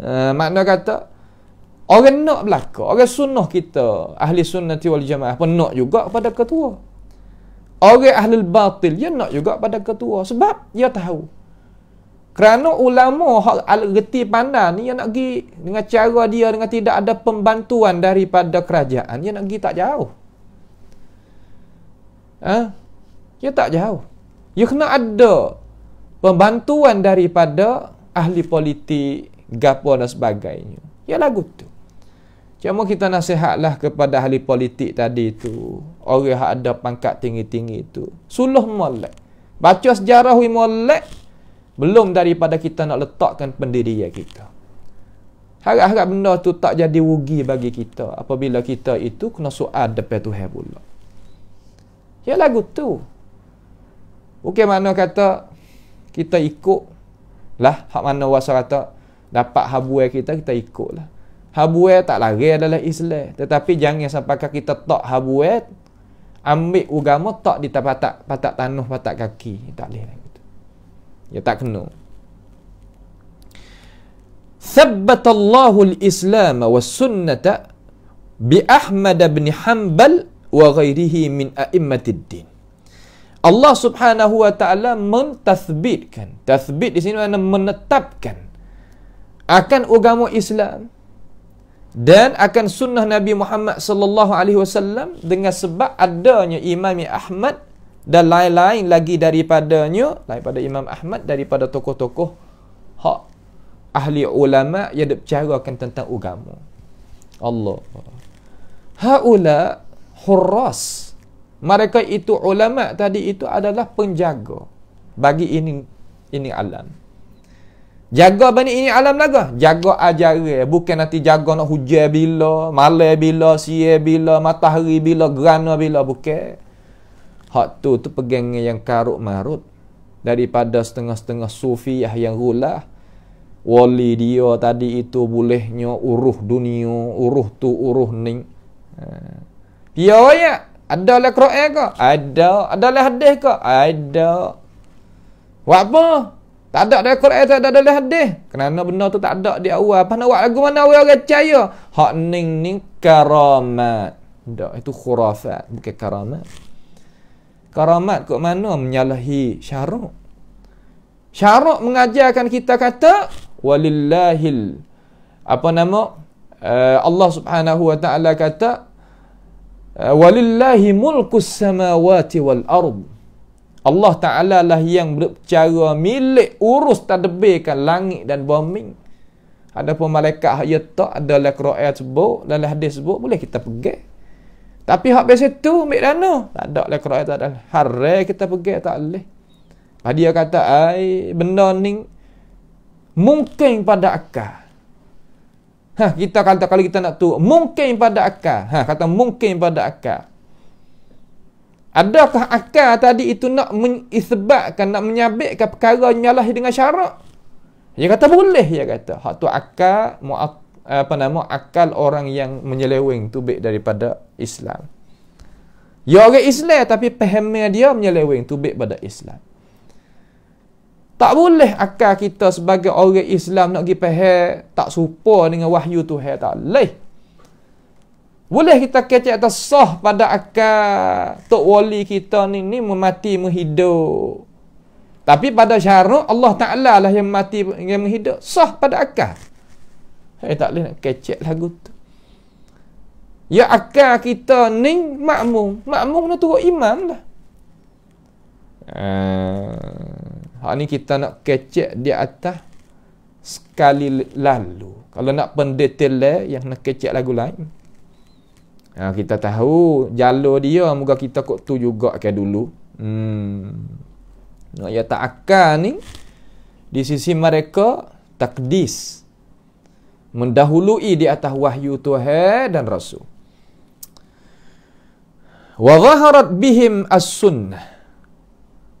uh, makna kata Orang nak belakang, orang sunnah kita, ahli sunnati wal jamaah pun nak juga pada ketua. Orang ahli batil, dia nak juga pada ketua. Sebab dia tahu. Kerana ulama hak reti pandan ni, dia nak pergi dengan cara dia, dengan tidak ada pembantuan daripada kerajaan, dia nak pergi tak jauh. Ha? Dia tak jauh. Dia kena ada pembantuan daripada ahli politik, gapo dan sebagainya. Ya lagu tu. Cuma kita nasihatlah kepada ahli politik tadi tu. Orang yang ada pangkat tinggi-tinggi tu. Suluh molek. Baca sejarah hui molek. Belum daripada kita nak letakkan pendirian kita. Harap-harap benda tu tak jadi wugi bagi kita. Apabila kita itu kena soal depan tu hai pula. Ya lagu tu. okey mana kata kita ikut lah. Hak mana wasa kata dapat habuai kita, kita ikut lah. Habuai tak lari adalah Islam. Tetapi jangan sampai kita tak habuai, ambil agama tak di patak, patak tanuh, patak kaki. Tak boleh lah. Ya tak kena. wa الله الإسلام Ahmad بأحمد بن حنبل وغيره من أئمة Din. Allah subhanahu wa ta'ala mentathbitkan Tathbit di sini mana menetapkan Akan agama Islam dan akan sunnah Nabi Muhammad sallallahu alaihi wasallam dengan sebab adanya Imam Ahmad dan lain-lain lagi daripadanya daripada Imam Ahmad daripada tokoh-tokoh hak ahli ulama yang bercerakan tentang agama. Allah. Haula hurras. Mereka itu ulama tadi itu adalah penjaga bagi ini ini alam. Jaga bani ini alam laga. Jaga ajaran. Bukan nanti jaga nak hujan bila, malam bila, siang bila, matahari bila, gerana bila. Bukan. Hak tu tu pegang yang karuk marut. Daripada setengah-setengah sufi yang rulah. Wali dia tadi itu bolehnya uruh dunia. Uruh tu uruh ni. Ya ya. Ada lah Quran ke? Ada. Ada lah hadis ke? Ada. Buat apa? Tak ada dalam Quran, tak ada dalam hadis. Kenapa benda tu tak ada di awal. Apa nak buat lagu mana orang percaya? Hak ning ning karamat. Tak, itu khurafat. Bukan karamat. Karamat kok mana menyalahi syarak. Syarak mengajarkan kita kata, walillahil. Apa nama? Uh, Allah subhanahu wa ta'ala kata, eh, walillahi mulku samawati wal ardu. Allah Ta'ala lah yang berbicara milik urus tadbirkan langit dan bumi. Ada pun malaikat ya tak ada lah Quran sebut, dalam hadis sebut boleh kita pergi. Tapi hak biasa tu ambil dana. Tak ada lah Quran tak ada. Lah. Hari kita pergi tak boleh. Ah, dia kata, ai benda ni mungkin pada akal. Ha, kita kata kalau kita nak tu mungkin pada akal. Ha, kata mungkin pada akal. Adakah akal tadi itu nak mengisbatkan, nak menyabitkan perkara nyalah dengan syarak? Dia kata boleh, dia kata. Hak tu akal, apa nama, akal orang yang menyeleweng tu baik daripada Islam. Ya orang Islam tapi pahamnya dia menyeleweng tu baik pada Islam. Tak boleh akal kita sebagai orang Islam nak pergi faham tak serupa dengan wahyu Tuhan tak leh. Boleh kita kecek atas sah pada akal. Tok wali kita ni, ni memati menghidup. Tapi pada syarat Allah Ta'ala lah yang mati yang menghidup. Sah pada akal. Saya tak boleh nak kecek lagu tu. Ya akal kita ni makmum. Makmum ni turut imam lah. Uh, ah, hari ni kita nak kecek di atas sekali lalu. Kalau nak pendetail yang nak kecek lagu lain. Ha, kita tahu jalur dia muka kita kok tu juga ke dulu. Hmm. Ya tak akan ni di sisi mereka takdis mendahului di atas wahyu Tuhan dan Rasul. Wa zaharat bihim as-sunnah.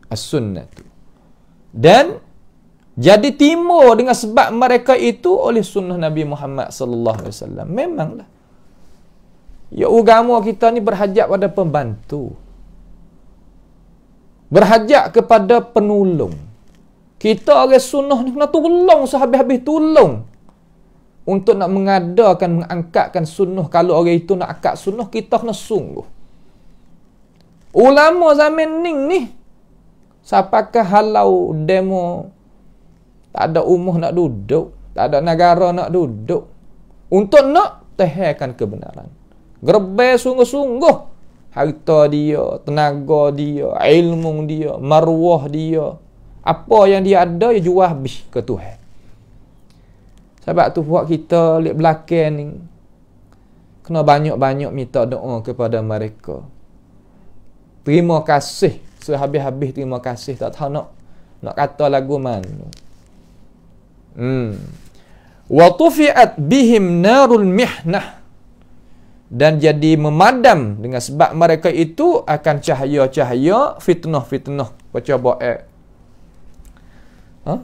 As-sunnah tu. Dan jadi timur dengan sebab mereka itu oleh sunnah Nabi Muhammad sallallahu alaihi wasallam. Memanglah. Ya agama kita ni berhajat pada pembantu. Berhajat kepada penolong. Kita orang sunnah ni kena tolong sehabis-habis tolong. Untuk nak mengadakan, mengangkatkan sunnah. Kalau orang itu nak angkat sunnah, kita kena sungguh. Ulama zaman ni ni, siapakah halau demo, tak ada umuh nak duduk, tak ada negara nak duduk. Untuk nak tehekan kebenaran. Gerbai sungguh-sungguh Harta dia, tenaga dia, ilmu dia, maruah dia Apa yang dia ada, dia jual habis ke Tuhan Sebab tu buat kita lihat belakang ni Kena banyak-banyak minta doa kepada mereka Terima kasih Sehabis-habis terima kasih Tak tahu nak nak kata lagu mana Hmm Wa tufi'at bihim narul mihnah dan jadi memadam dengan sebab mereka itu akan cahaya-cahaya fitnah-fitnah baca baik ha?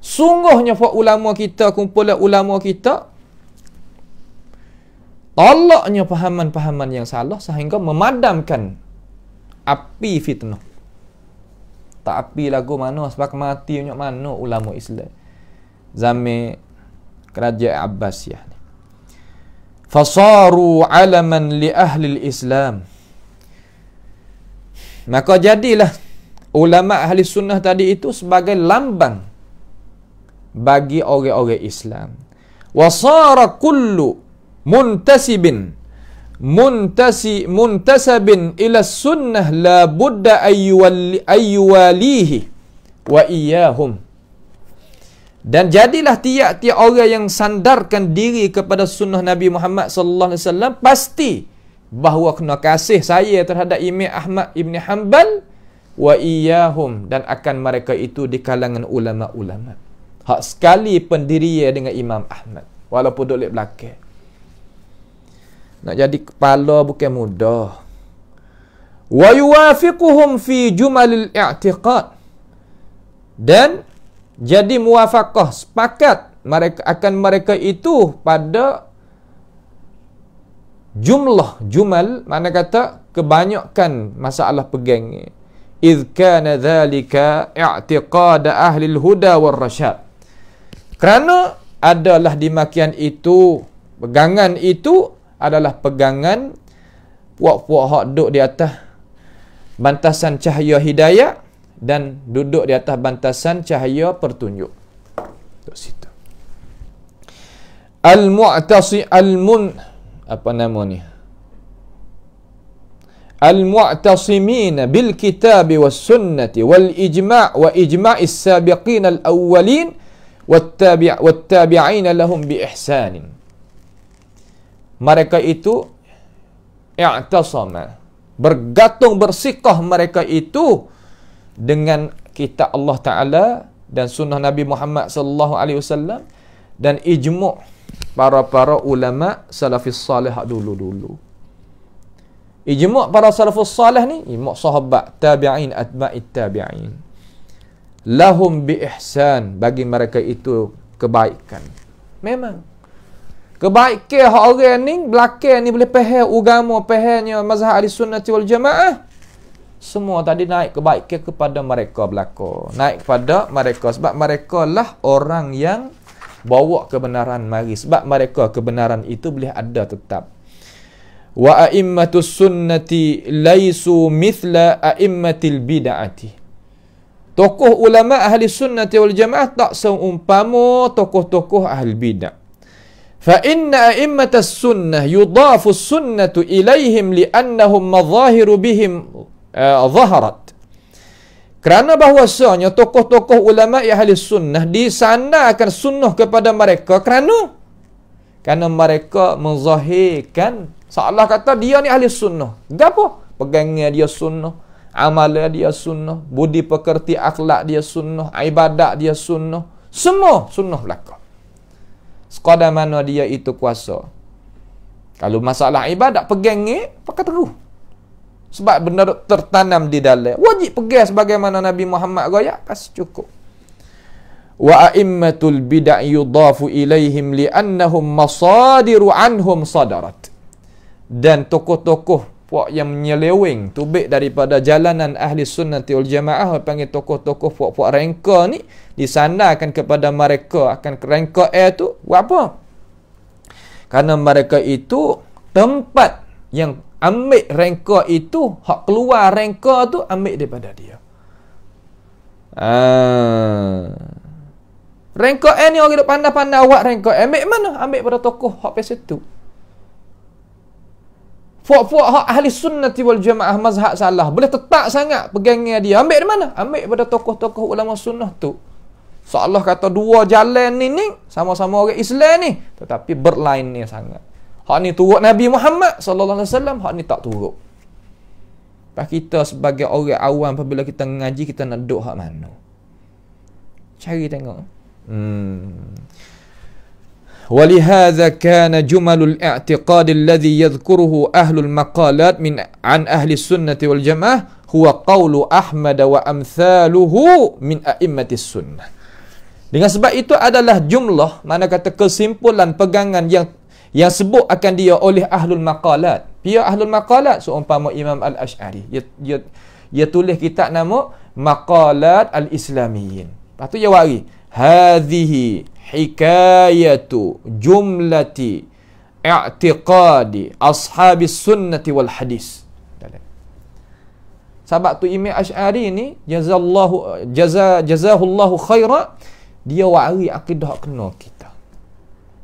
sungguhnya fak ulama kita kumpulan ulama kita tolaknya pahaman-pahaman yang salah sehingga memadamkan api fitnah tak api lagu mana sebab mati banyak mana ulama Islam zamir kerajaan Abbas ya ni fasaru alaman li ahli islam maka jadilah ulama ahli sunnah tadi itu sebagai lambang bagi orang-orang Islam wasara kullu muntasibin muntasi muntasabin ila sunnah la budda ayyuwalihi wa iyyahum dan jadilah tiap-tiap orang yang sandarkan diri kepada sunnah Nabi Muhammad sallallahu alaihi wasallam pasti bahawa kena kasih saya terhadap Imam Ahmad Ibn Hanbal wa iyahum dan akan mereka itu di kalangan ulama-ulama. Hak sekali pendiri dengan Imam Ahmad walaupun duduk belakang. Nak jadi kepala bukan mudah. Wa yuwafiquhum fi jumalil i'tiqad. Dan jadi muafakah sepakat mereka akan mereka itu pada jumlah jumal mana kata kebanyakan masalah pegang iz kana zalika i'tiqad ahli al-huda war rasyad kerana adalah dimakian itu pegangan itu adalah pegangan puak-puak hak duduk di atas bantasan cahaya hidayah dan duduk di atas bantasan cahaya pertunjuk. Duduk situ. Al-mu'tasi al-mun apa nama ni? ijma' بالكتاب والسنة والإجماع وإجماع السابقين الأولين والتابع lahum bi بإحسان mereka itu i'tasama bergantung bersikah mereka itu dengan kita Allah Taala dan sunnah Nabi Muhammad sallallahu alaihi wasallam dan ijmu para-para ulama salafus salih dulu-dulu. Ijmu para salafus salih ni ijmu sahabat tabi'in atba'it tabi'in. Lahum bi ihsan bagi mereka itu kebaikan. Memang kebaikan orang ni belakang ni boleh pehe agama pehenya mazhab ahli sunnah wal jamaah semua tadi naik kebaikan kepada mereka belaka naik kepada mereka sebab mereka lah orang yang bawa kebenaran mari sebab mereka kebenaran itu boleh ada tetap wa a'immatus sunnati laisu mithla a'immatil bid'ati tokoh ulama ahli sunnati wal jamaah tak seumpama tokoh-tokoh ahli bid'ah Fa inna a'immatas sunnah yudafu sunnatu ilaihim li annahum mazahiru bihim uh, zaharat kerana bahawasanya tokoh-tokoh ulama yang ahli sunnah disandarkan sunnah kepada mereka kerana kerana mereka menzahirkan seolah kata dia ni ahli sunnah gapo pegangnya dia sunnah amalnya dia sunnah budi pekerti akhlak dia sunnah ibadat dia sunnah semua sunnah belaka sekadar mana dia itu kuasa kalau masalah ibadat pegangnya pakai teruh sebab benda tertanam di dalam. Wajib pergi sebagaimana Nabi Muhammad gaya. pas cukup. Wa a'immatul bid'a yudafu ilayhim li'annahum masadiru anhum sadarat. Dan tokoh-tokoh puak yang menyeleweng tu baik daripada jalanan ahli sunnah tiul jamaah panggil tokoh-tokoh puak-puak rengka ni disandarkan kepada mereka akan rengka air tu buat apa? kerana mereka itu tempat yang ambil rengka itu, hak keluar rengka tu ambil daripada dia. Ah. Rengka ni orang hidup pandai-pandai awak rengka. Ambil mana? Ambil pada tokoh hak pesa tu. Fuak-fuak hak ahli sunnah wal jamaah mazhab salah. Boleh tetap sangat pegangnya dia. Ambil di mana? Ambil pada tokoh-tokoh ulama sunnah tu. Soalnya kata dua jalan ni ni sama-sama orang Islam ni tetapi berlainan sangat. Hak ni turut Nabi Muhammad sallallahu alaihi wasallam, hak ni tak turut. Pas kita sebagai orang awam apabila kita mengaji kita nak duduk hak mana? Cari tengok. Hmm. ولهذا كان جمل الاعتقاد الذي يذكره أهل المقالات من عن أهل السنة والجماعة هو قول أحمد وأمثاله من أئمة sunnah Dengan sebab itu adalah jumlah mana kata kesimpulan pegangan yang yang sebut akan dia oleh ahlul maqalat pihak ahlul maqalat seumpama imam al-ash'ari dia, dia, dia tulis kitab nama maqalat al-islamiyin lepas tu dia wari hadhihi hikayatu jumlati i'tiqadi ashabi sunnati wal hadis sebab tu Imam Ash'ari ni jazallahu jaza jazahullahu khaira dia wari akidah kena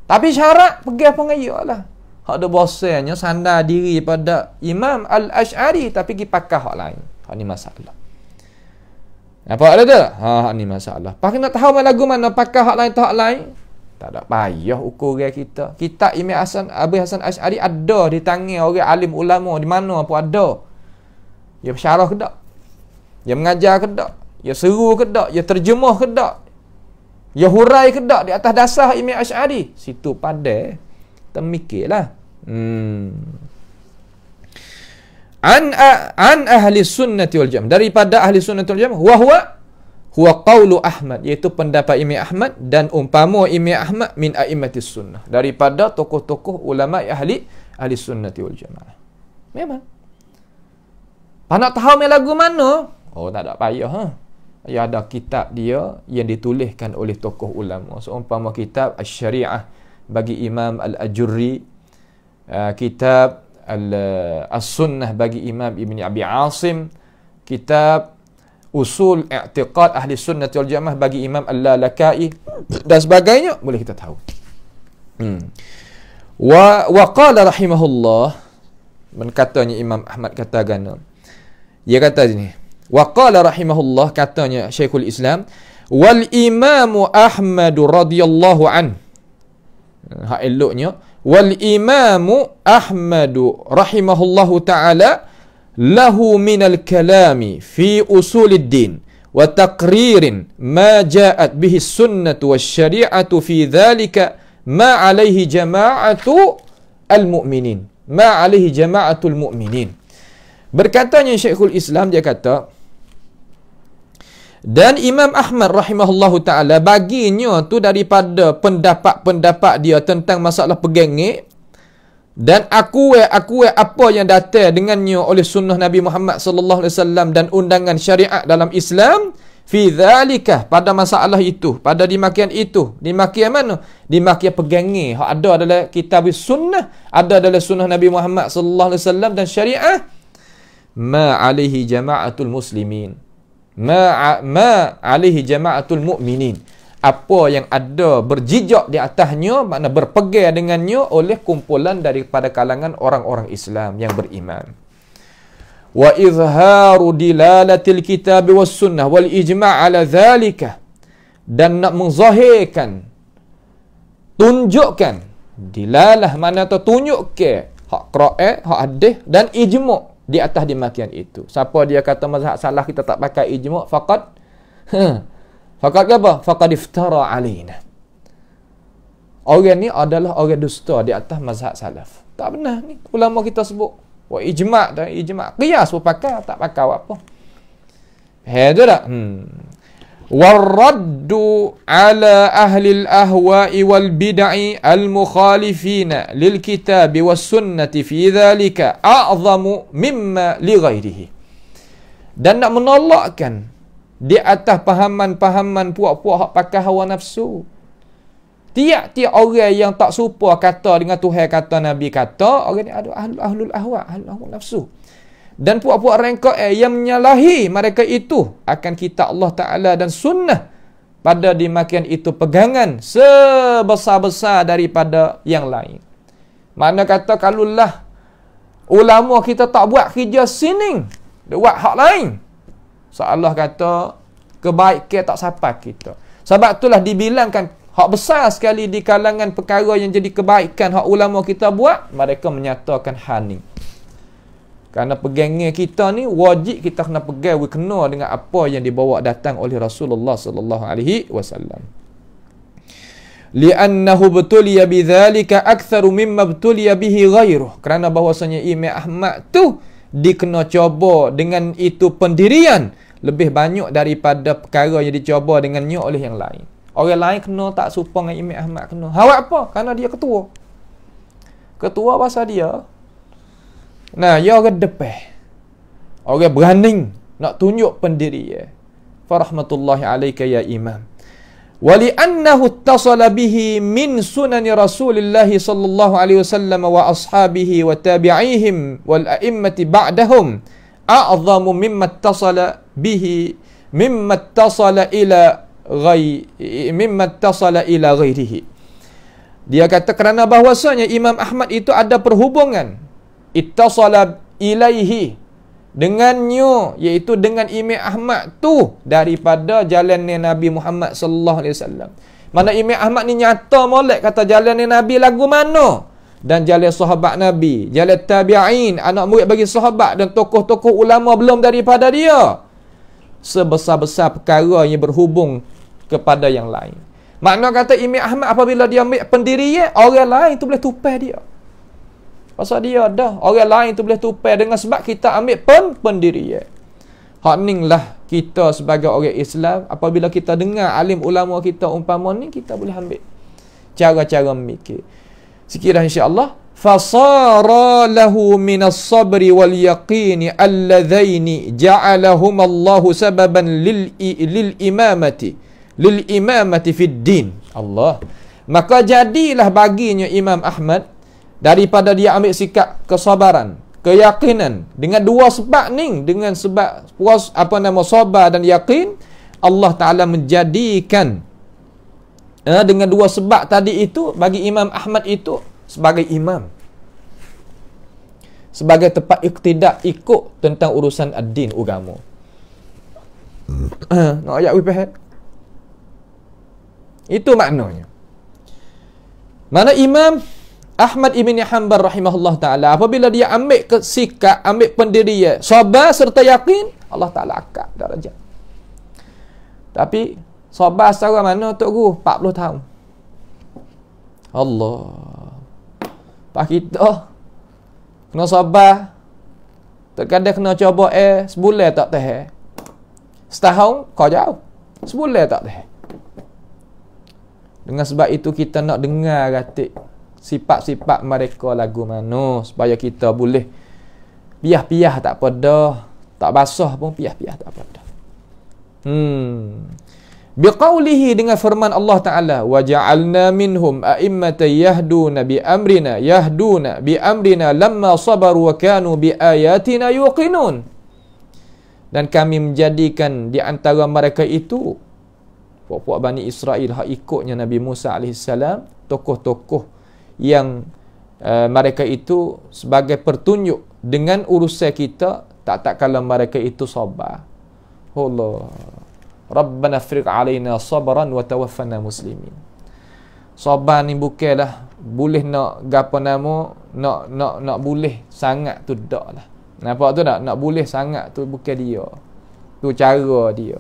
tapi syarat pegang pengaya lah. Hak ada bosannya sandar diri pada Imam Al-Ash'ari tapi pergi pakai hak lain. Hak ni masalah. Apa ada tu? Ha, hak ni masalah. Pakai nak tahu lagu mana pakai hak lain tak hak lain? Tak ada payah ukur kita. Kitab Imam Hasan Abu Hasan Ash'ari ada di tangan orang alim ulama di mana pun ada. Dia syarah ke tak? Dia mengajar ke tak? Dia seru ke tak? Dia terjemah ke tak? Ya hurai ke tak di atas dasar Imam Ash'ari? Situ pandai. Termikirlah. Hmm. An, an ahli sunnah wal jamaah. Daripada ahli sunnah wal jamaah. Wahua huwa qawlu Ahmad iaitu pendapat Imam Ahmad dan umpama Imam Ahmad min a'immati sunnah daripada tokoh-tokoh ulama ahli ahli sunnati wal jamaah memang Pak tahu main lagu mana oh tak ada payah ha huh? Ya ada kitab dia yang dituliskan oleh tokoh ulama seumpama kitab asy-syariah bagi Imam Al-Ajurri uh, kitab al uh, sunnah bagi Imam Ibn Abi Asim kitab Usul I'tiqad Ahli Sunnah wal Jamaah bagi Imam Al-Lalakai dan sebagainya boleh kita tahu hmm. wa wa rahimahullah Menkatanya Imam Ahmad katakan, dia kata sini Waqala rahimahullah katanya Syekhul Islam wal Imam Ahmad radhiyallahu an. Hak eloknya wal Imam Ahmad rahimahullahu taala lahu minal kalami fi usuluddin wa taqririn ma ja'at bihi sunnatu wasyari'atu fi dhalika ma alaihi jama'atu al-mu'minin ma alaihi jama'atul mu'minin berkatanya Syekhul Islam dia kata Dan Imam Ahmad rahimahullahu taala baginya tu daripada pendapat-pendapat dia tentang masalah pegengik dan aku aku apa yang datang dengannya oleh sunnah Nabi Muhammad sallallahu alaihi wasallam dan undangan syariat dalam Islam fi dhalika pada masalah itu pada dimakian itu dimakian mana dimakian pegangi hak ada adalah kitab sunnah ada adalah sunnah Nabi Muhammad sallallahu alaihi wasallam dan syariat ma alaihi jama'atul muslimin ma ma alaihi jama'atul mu'minin apa yang ada berjijak di atasnya makna berpegang dengannya oleh kumpulan daripada kalangan orang-orang Islam yang beriman wa izharu dilalatil kitab was sunnah wal ijma' ala zalika dan nak menzahirkan tunjukkan dilalah mana tu tunjuk ke hak qira'at hak hadis dan ijma' di atas demikian itu. Siapa dia kata mazhab salah kita tak pakai ijma' faqad faqad apa? Faqad iftara alaina. Orang ni adalah orang dusta di atas mazhab salaf. Tak benar ni. Ulama kita sebut. Wa ijma' dan ijma' qiyas pun pakai tak pakai apa. Hei tu tak? Hmm. والرد على أهل الأهواء والبدع المخالفين للكتاب والسنة في ذلك أعظم مما لغيره dan nak menolakkan di atas pahaman-pahaman puak-puak hak pakai hawa nafsu tiap-tiap orang yang tak serupa kata dengan Tuhan kata Nabi kata orang ni ada ahlul ahwa ahlul ahwa nafsu dan puak-puak rengkau eh, yang menyalahi mereka itu akan kita Allah Ta'ala dan sunnah pada dimakian itu pegangan sebesar-besar daripada yang lain. Mana kata kalulah ulama kita tak buat kerja sining, dia buat hak lain. so Allah kata kebaikan tak sampai kita. Sebab itulah dibilangkan hak besar sekali di kalangan perkara yang jadi kebaikan hak ulama kita buat, mereka menyatakan haning. Kerana pegangan kita ni wajib kita kena pegang we kena dengan apa yang dibawa datang oleh Rasulullah sallallahu alaihi wasallam. لأنه ابتلي بذلك أكثر مما ابتلي bihi غيره kerana bahwasanya Imam Ahmad tu dikena cuba dengan itu pendirian lebih banyak daripada perkara yang dicuba dengannya oleh yang lain orang lain kena tak serupa dengan Imam Ahmad kena hawa apa kerana dia ketua ketua bahasa dia Nah, ia ya orang depeh. Orang beraning nak tunjuk pendiri ya. Farahmatullahi alaika ya imam. Wali annahu ittasala bihi min sunan Rasulillah sallallahu alaihi wasallam wa ashabihi wa tabi'ihim wal a'immati ba'dahum a'zamu mimma ittasala bihi mimma ittasala ila ghay mimma ittasala ila ghairihi. Dia kata kerana bahwasanya Imam Ahmad itu ada perhubungan ittasala ilaihi dengan new iaitu dengan Imam Ahmad tu daripada jalan ni Nabi Muhammad sallallahu alaihi wasallam. Mana Imam Ahmad ni nyata molek kata jalan ni Nabi lagu mana? Dan jalan sahabat Nabi, jalan tabi'in, anak murid bagi sahabat dan tokoh-tokoh ulama belum daripada dia. Sebesar-besar perkara yang berhubung kepada yang lain. Makna kata Imam Ahmad apabila dia ambil pendirian, orang lain tu boleh tupai dia. Pasal dia ada, Orang lain tu boleh tupai dengan sebab kita ambil pen pendirian. lah kita sebagai orang Islam apabila kita dengar alim ulama kita umpama ni kita boleh ambil cara-cara memikir. Sekiranya insya-Allah fasara lahu min as-sabri wal yaqin alladhaini ja'alahum Allah sababan lil lil imamati Allah. Maka jadilah baginya Imam Ahmad daripada dia ambil sikap kesabaran keyakinan dengan dua sebab ni dengan sebab puas apa nama sabar dan yakin Allah taala menjadikan eh, dengan dua sebab tadi itu bagi Imam Ahmad itu sebagai imam sebagai tempat iktidak ikut tentang urusan ad-din agama eh, nak ayat wipeh itu maknanya mana imam Ahmad ibn Hanbal rahimahullah ta'ala apabila dia ambil ke sikap ambil pendirian sabar serta yakin Allah ta'ala akad darajat tapi sabar secara mana Tok Guru 40 tahun Allah Pak kita kena sabar terkadang kena cuba eh sebulan tak teh setahun kau jauh sebulan tak teh dengan sebab itu kita nak dengar katik sifat-sifat mereka lagu mana supaya kita boleh piah-piah tak apa Tak basah pun piah-piah tak apa dah. Hmm. Biqaulihi dengan firman Allah Ta'ala Wa minhum a'immatan yahduna bi amrina Yahduna bi amrina lama sabar wa kanu bi ayatina yuqinun Dan kami menjadikan di antara mereka itu Puak-puak Bani Israel yang ikutnya Nabi Musa AS Tokoh-tokoh yang uh, mereka itu sebagai pertunjuk dengan urusan kita tak tak kalau mereka itu sabar. Allah. Rabbana afriq alaina sabran wa tawaffana muslimin. Sabar ni bukannya lah. boleh nak gapo nama nak nak nak boleh sangat tu daklah. Nampak tu tak? Nak boleh sangat tu bukan dia. Tu cara dia.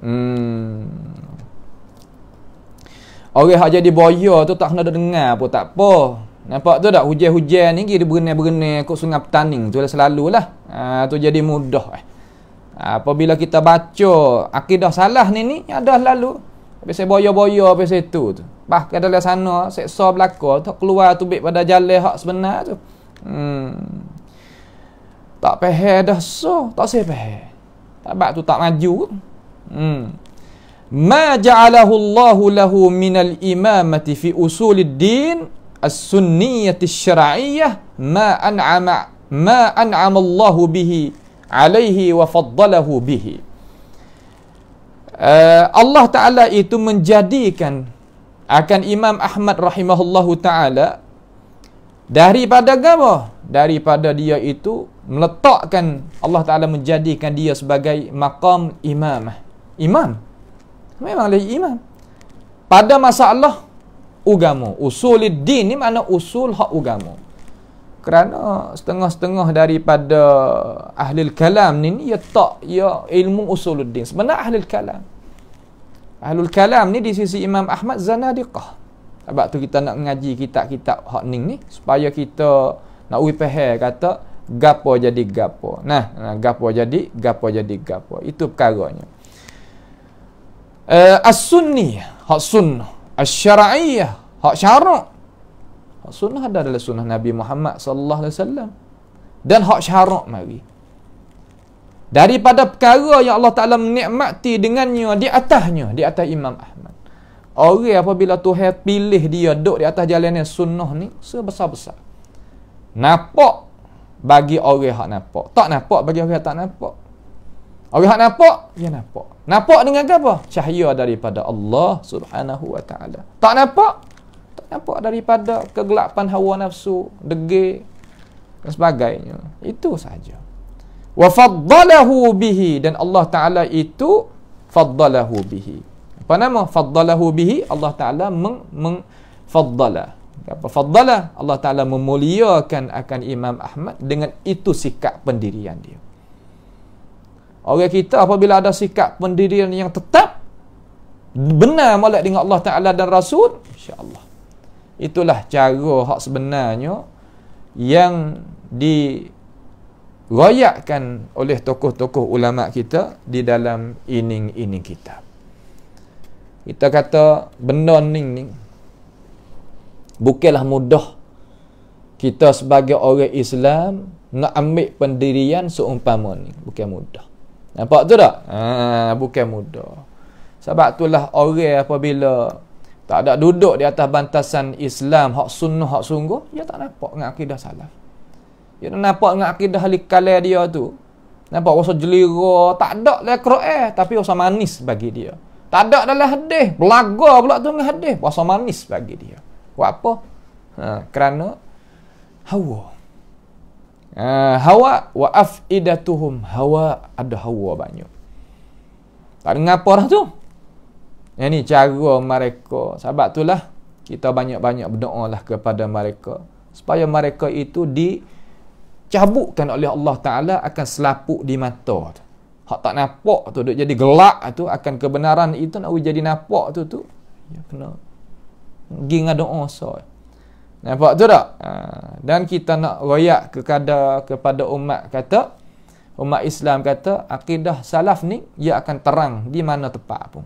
Hmm. Orang hak jadi boya tu tak kena dengar pun tak apa. Nampak tu tak hujan-hujan ni dia berenai-berenai kok sungai petaning tu lah selalu lah. Ha, tu jadi mudah. Eh. apabila kita baca akidah salah ni ni ada lalu. Habis saya boya-boya habis saya tu tu. Bah ke lah. sana seksa belaka tak keluar tu baik pada jalan hak sebenar tu. Hmm. Tak peh dah so, tak sepeh. Tak bab tu tak maju. Hmm. Allah Lahu ما جعله الله له من الإمامة في أصول الدين السنية الشرعية ما أنعم ما أنعم الله به عليه وفضله به Allah Ta'ala itu menjadikan akan Imam Ahmad rahimahullahu ta'ala daripada apa? Daripada dia itu meletakkan Allah Ta'ala menjadikan dia sebagai maqam Imam. imam. Memang lagi iman. Pada masa Allah, ugamu. Usul din ni mana usul hak ugamu. Kerana setengah-setengah daripada ahli kalam ni, ia ya tak ia ya ilmu usuluddin. Sebenarnya ahli kalam. Ahli kalam ni di sisi Imam Ahmad Zanadiqah. Sebab tu kita nak ngaji kitab-kitab hak ni ni. Supaya kita nak ui peher kata, gapo jadi gapo. Nah, gapo jadi gapo jadi gapo. Itu perkaranya uh, as-sunni hak sunnah as-syara'iyah hak syarak hak sunnah ada adalah sunnah Nabi Muhammad sallallahu alaihi wasallam dan hak syarak mari daripada perkara yang Allah Taala menikmati dengannya di atasnya di atas Imam Ahmad orang apabila Tuhan pilih dia duduk di atas jalan yang sunnah ni sebesar-besar nampak bagi orang yang nampak tak nampak bagi orang yang tak nampak Awak hak nampak? Ya nampak. Nampak dengan apa? Cahaya daripada Allah Subhanahu Wa Taala. Tak nampak? Tak nampak daripada kegelapan hawa nafsu, degil dan sebagainya. Itu sahaja. Wa faddalahu bihi dan Allah Taala itu faddalahu bihi. Apa nama faddalahu bihi? Allah Taala meng, meng faddala. Apa faddala? Allah Taala memuliakan akan Imam Ahmad dengan itu sikap pendirian dia. Orang kita apabila ada sikap pendirian yang tetap benar molek dengan Allah Taala dan Rasul, insya-Allah. Itulah cara hak sebenarnya yang di royakkan oleh tokoh-tokoh ulama kita di dalam ining-ining kita. Kita kata benda ning ning bukanlah mudah kita sebagai orang Islam nak ambil pendirian seumpama ni bukan mudah. Nampak tu tak? Ha, bukan mudah. Sebab itulah orang apabila tak ada duduk di atas bantasan Islam hak sunnah hak sungguh, dia tak nampak dengan akidah salah. Dia tak nampak dengan akidah halikala dia tu. Nampak rasa jelira, tak ada dalam Quran tapi rasa manis bagi dia. Tak ada dalam hadis, belaga pula tu dengan hadis, rasa manis bagi dia. Buat apa? Ha, kerana hawa. Ah, hawa wa afidatuhum hawa ada hawa banyak tak dengar apa orang tu yang ni cara mereka sebab itulah kita banyak-banyak berdoa lah kepada mereka supaya mereka itu dicabutkan oleh Allah Ta'ala akan selapuk di mata hak tak nampak tu duk jadi gelak tu akan kebenaran itu nak jadi nampak tu tu ya kena pergi dengan doa saya so. Nampak tu tak? Ha. Dan kita nak royak kepada, kepada umat kata, umat Islam kata, akidah salaf ni, ia akan terang di mana tepat pun.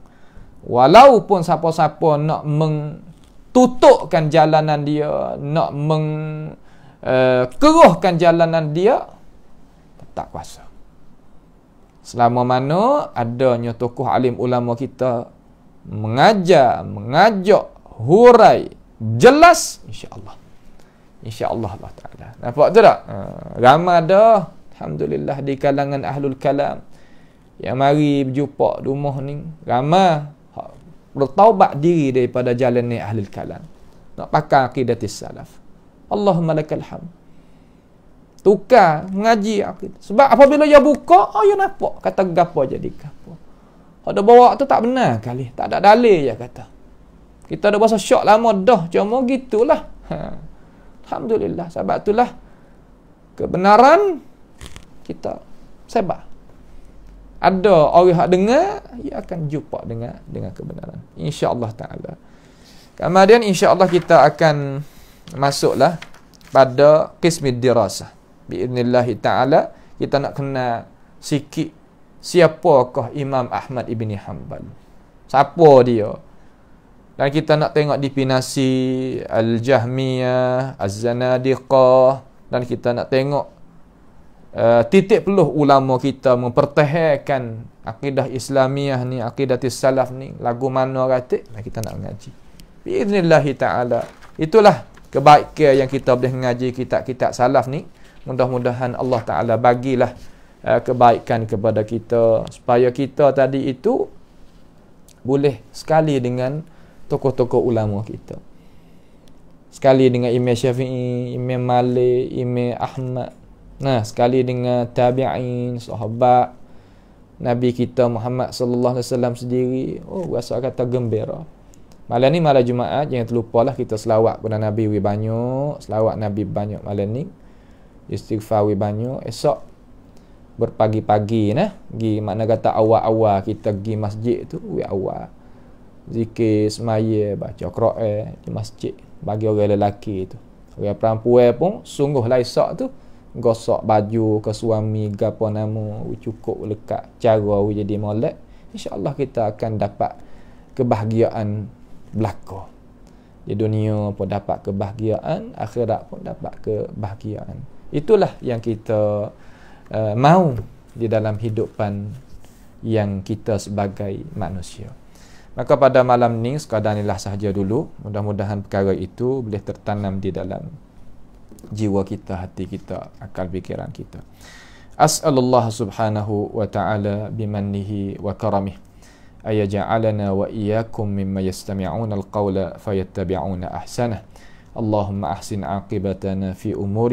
Walaupun siapa-siapa nak mengtutupkan jalanan dia, nak mengkeruhkan eh, uh, jalanan dia, tak kuasa. Selama mana adanya tokoh alim ulama kita mengajar, mengajak, hurai, jelas insya Allah, insya Allah Allah taala nampak tu tak ha, ramai dah alhamdulillah di kalangan ahlul kalam yang mari berjumpa rumah ni ramai ha, bertaubat diri daripada jalan ni ahlul kalam nak pakai akidah salaf Allahumma lakal hamd tukar mengaji akidah sebab apabila dia buka oh ya nampak kata gapo jadi gapo ada bawa tu tak benar kali tak ada dalil dia kata kita ada berasa syok lama dah. Cuma gitulah. Ha. Alhamdulillah. Sebab itulah kebenaran kita sebab. Ada orang yang dengar, ia akan jumpa dengan dengan kebenaran. InsyaAllah ta'ala. Kemudian insyaAllah kita akan masuklah pada kismi dirasa. Bi'idnillah ta'ala. Kita nak kena sikit siapakah Imam Ahmad ibni Hanbal. Siapa dia? Siapa dia? dan kita nak tengok definisi al-jahmiyah az-zanadiqah dan kita nak tengok uh, titik peluh ulama kita mempertahankan akidah islamiah ni akidah salaf ni lagu mana ratik dan kita nak mengaji biiznillah taala itulah kebaikan yang kita boleh mengaji kitab-kitab salaf ni mudah-mudahan Allah taala bagilah uh, kebaikan kepada kita supaya kita tadi itu boleh sekali dengan tokoh-tokoh ulama kita. Sekali dengan Imam Syafi'i, Imam Malik, Imam Ahmad. Nah, sekali dengan tabi'in, sahabat Nabi kita Muhammad sallallahu alaihi wasallam sendiri. Oh, rasa kata gembira. Malam ni malam Jumaat, jangan terlupalah kita selawat kepada Nabi we banyak, selawat Nabi banyak malam ni. Istighfar we banyak. Esok berpagi-pagi nah, pergi makna kata awal-awal kita pergi masjid tu we awal zikir semaya baca Quran di masjid bagi orang lelaki tu orang perempuan pun sungguh laisak tu gosok baju ke suami gapo nama cukup lekat cara we jadi molek insyaallah kita akan dapat kebahagiaan belakang. di dunia pun dapat kebahagiaan akhirat pun dapat kebahagiaan itulah yang kita uh, eh, mau di dalam hidupan yang kita sebagai manusia Maka pada malam ni sekadar inilah sahaja dulu. Mudah-mudahan perkara itu boleh tertanam di dalam jiwa kita, hati kita, akal fikiran kita. As'alullah subhanahu wa ta'ala bimannihi wa karamih. أيجعلنا وإياكم مما يستمعون القول Allahumma ahsin اللهم fi عاقبتنا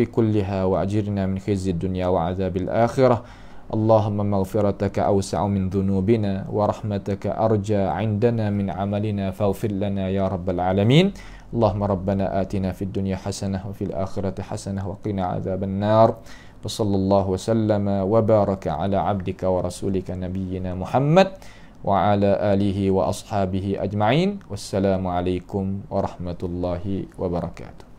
kulliha wa ajirna min من خزي wa azabil akhirah. اللهم مغفرتك أوسع من ذنوبنا ورحمتك أرجى عندنا من عملنا فاغفر لنا يا رب العالمين اللهم ربنا آتنا في الدنيا حسنة وفي الآخرة حسنة وقنا عذاب النار وصلى الله وسلم وبارك على عبدك ورسولك نبينا محمد وعلى آله وأصحابه أجمعين والسلام عليكم ورحمة الله وبركاته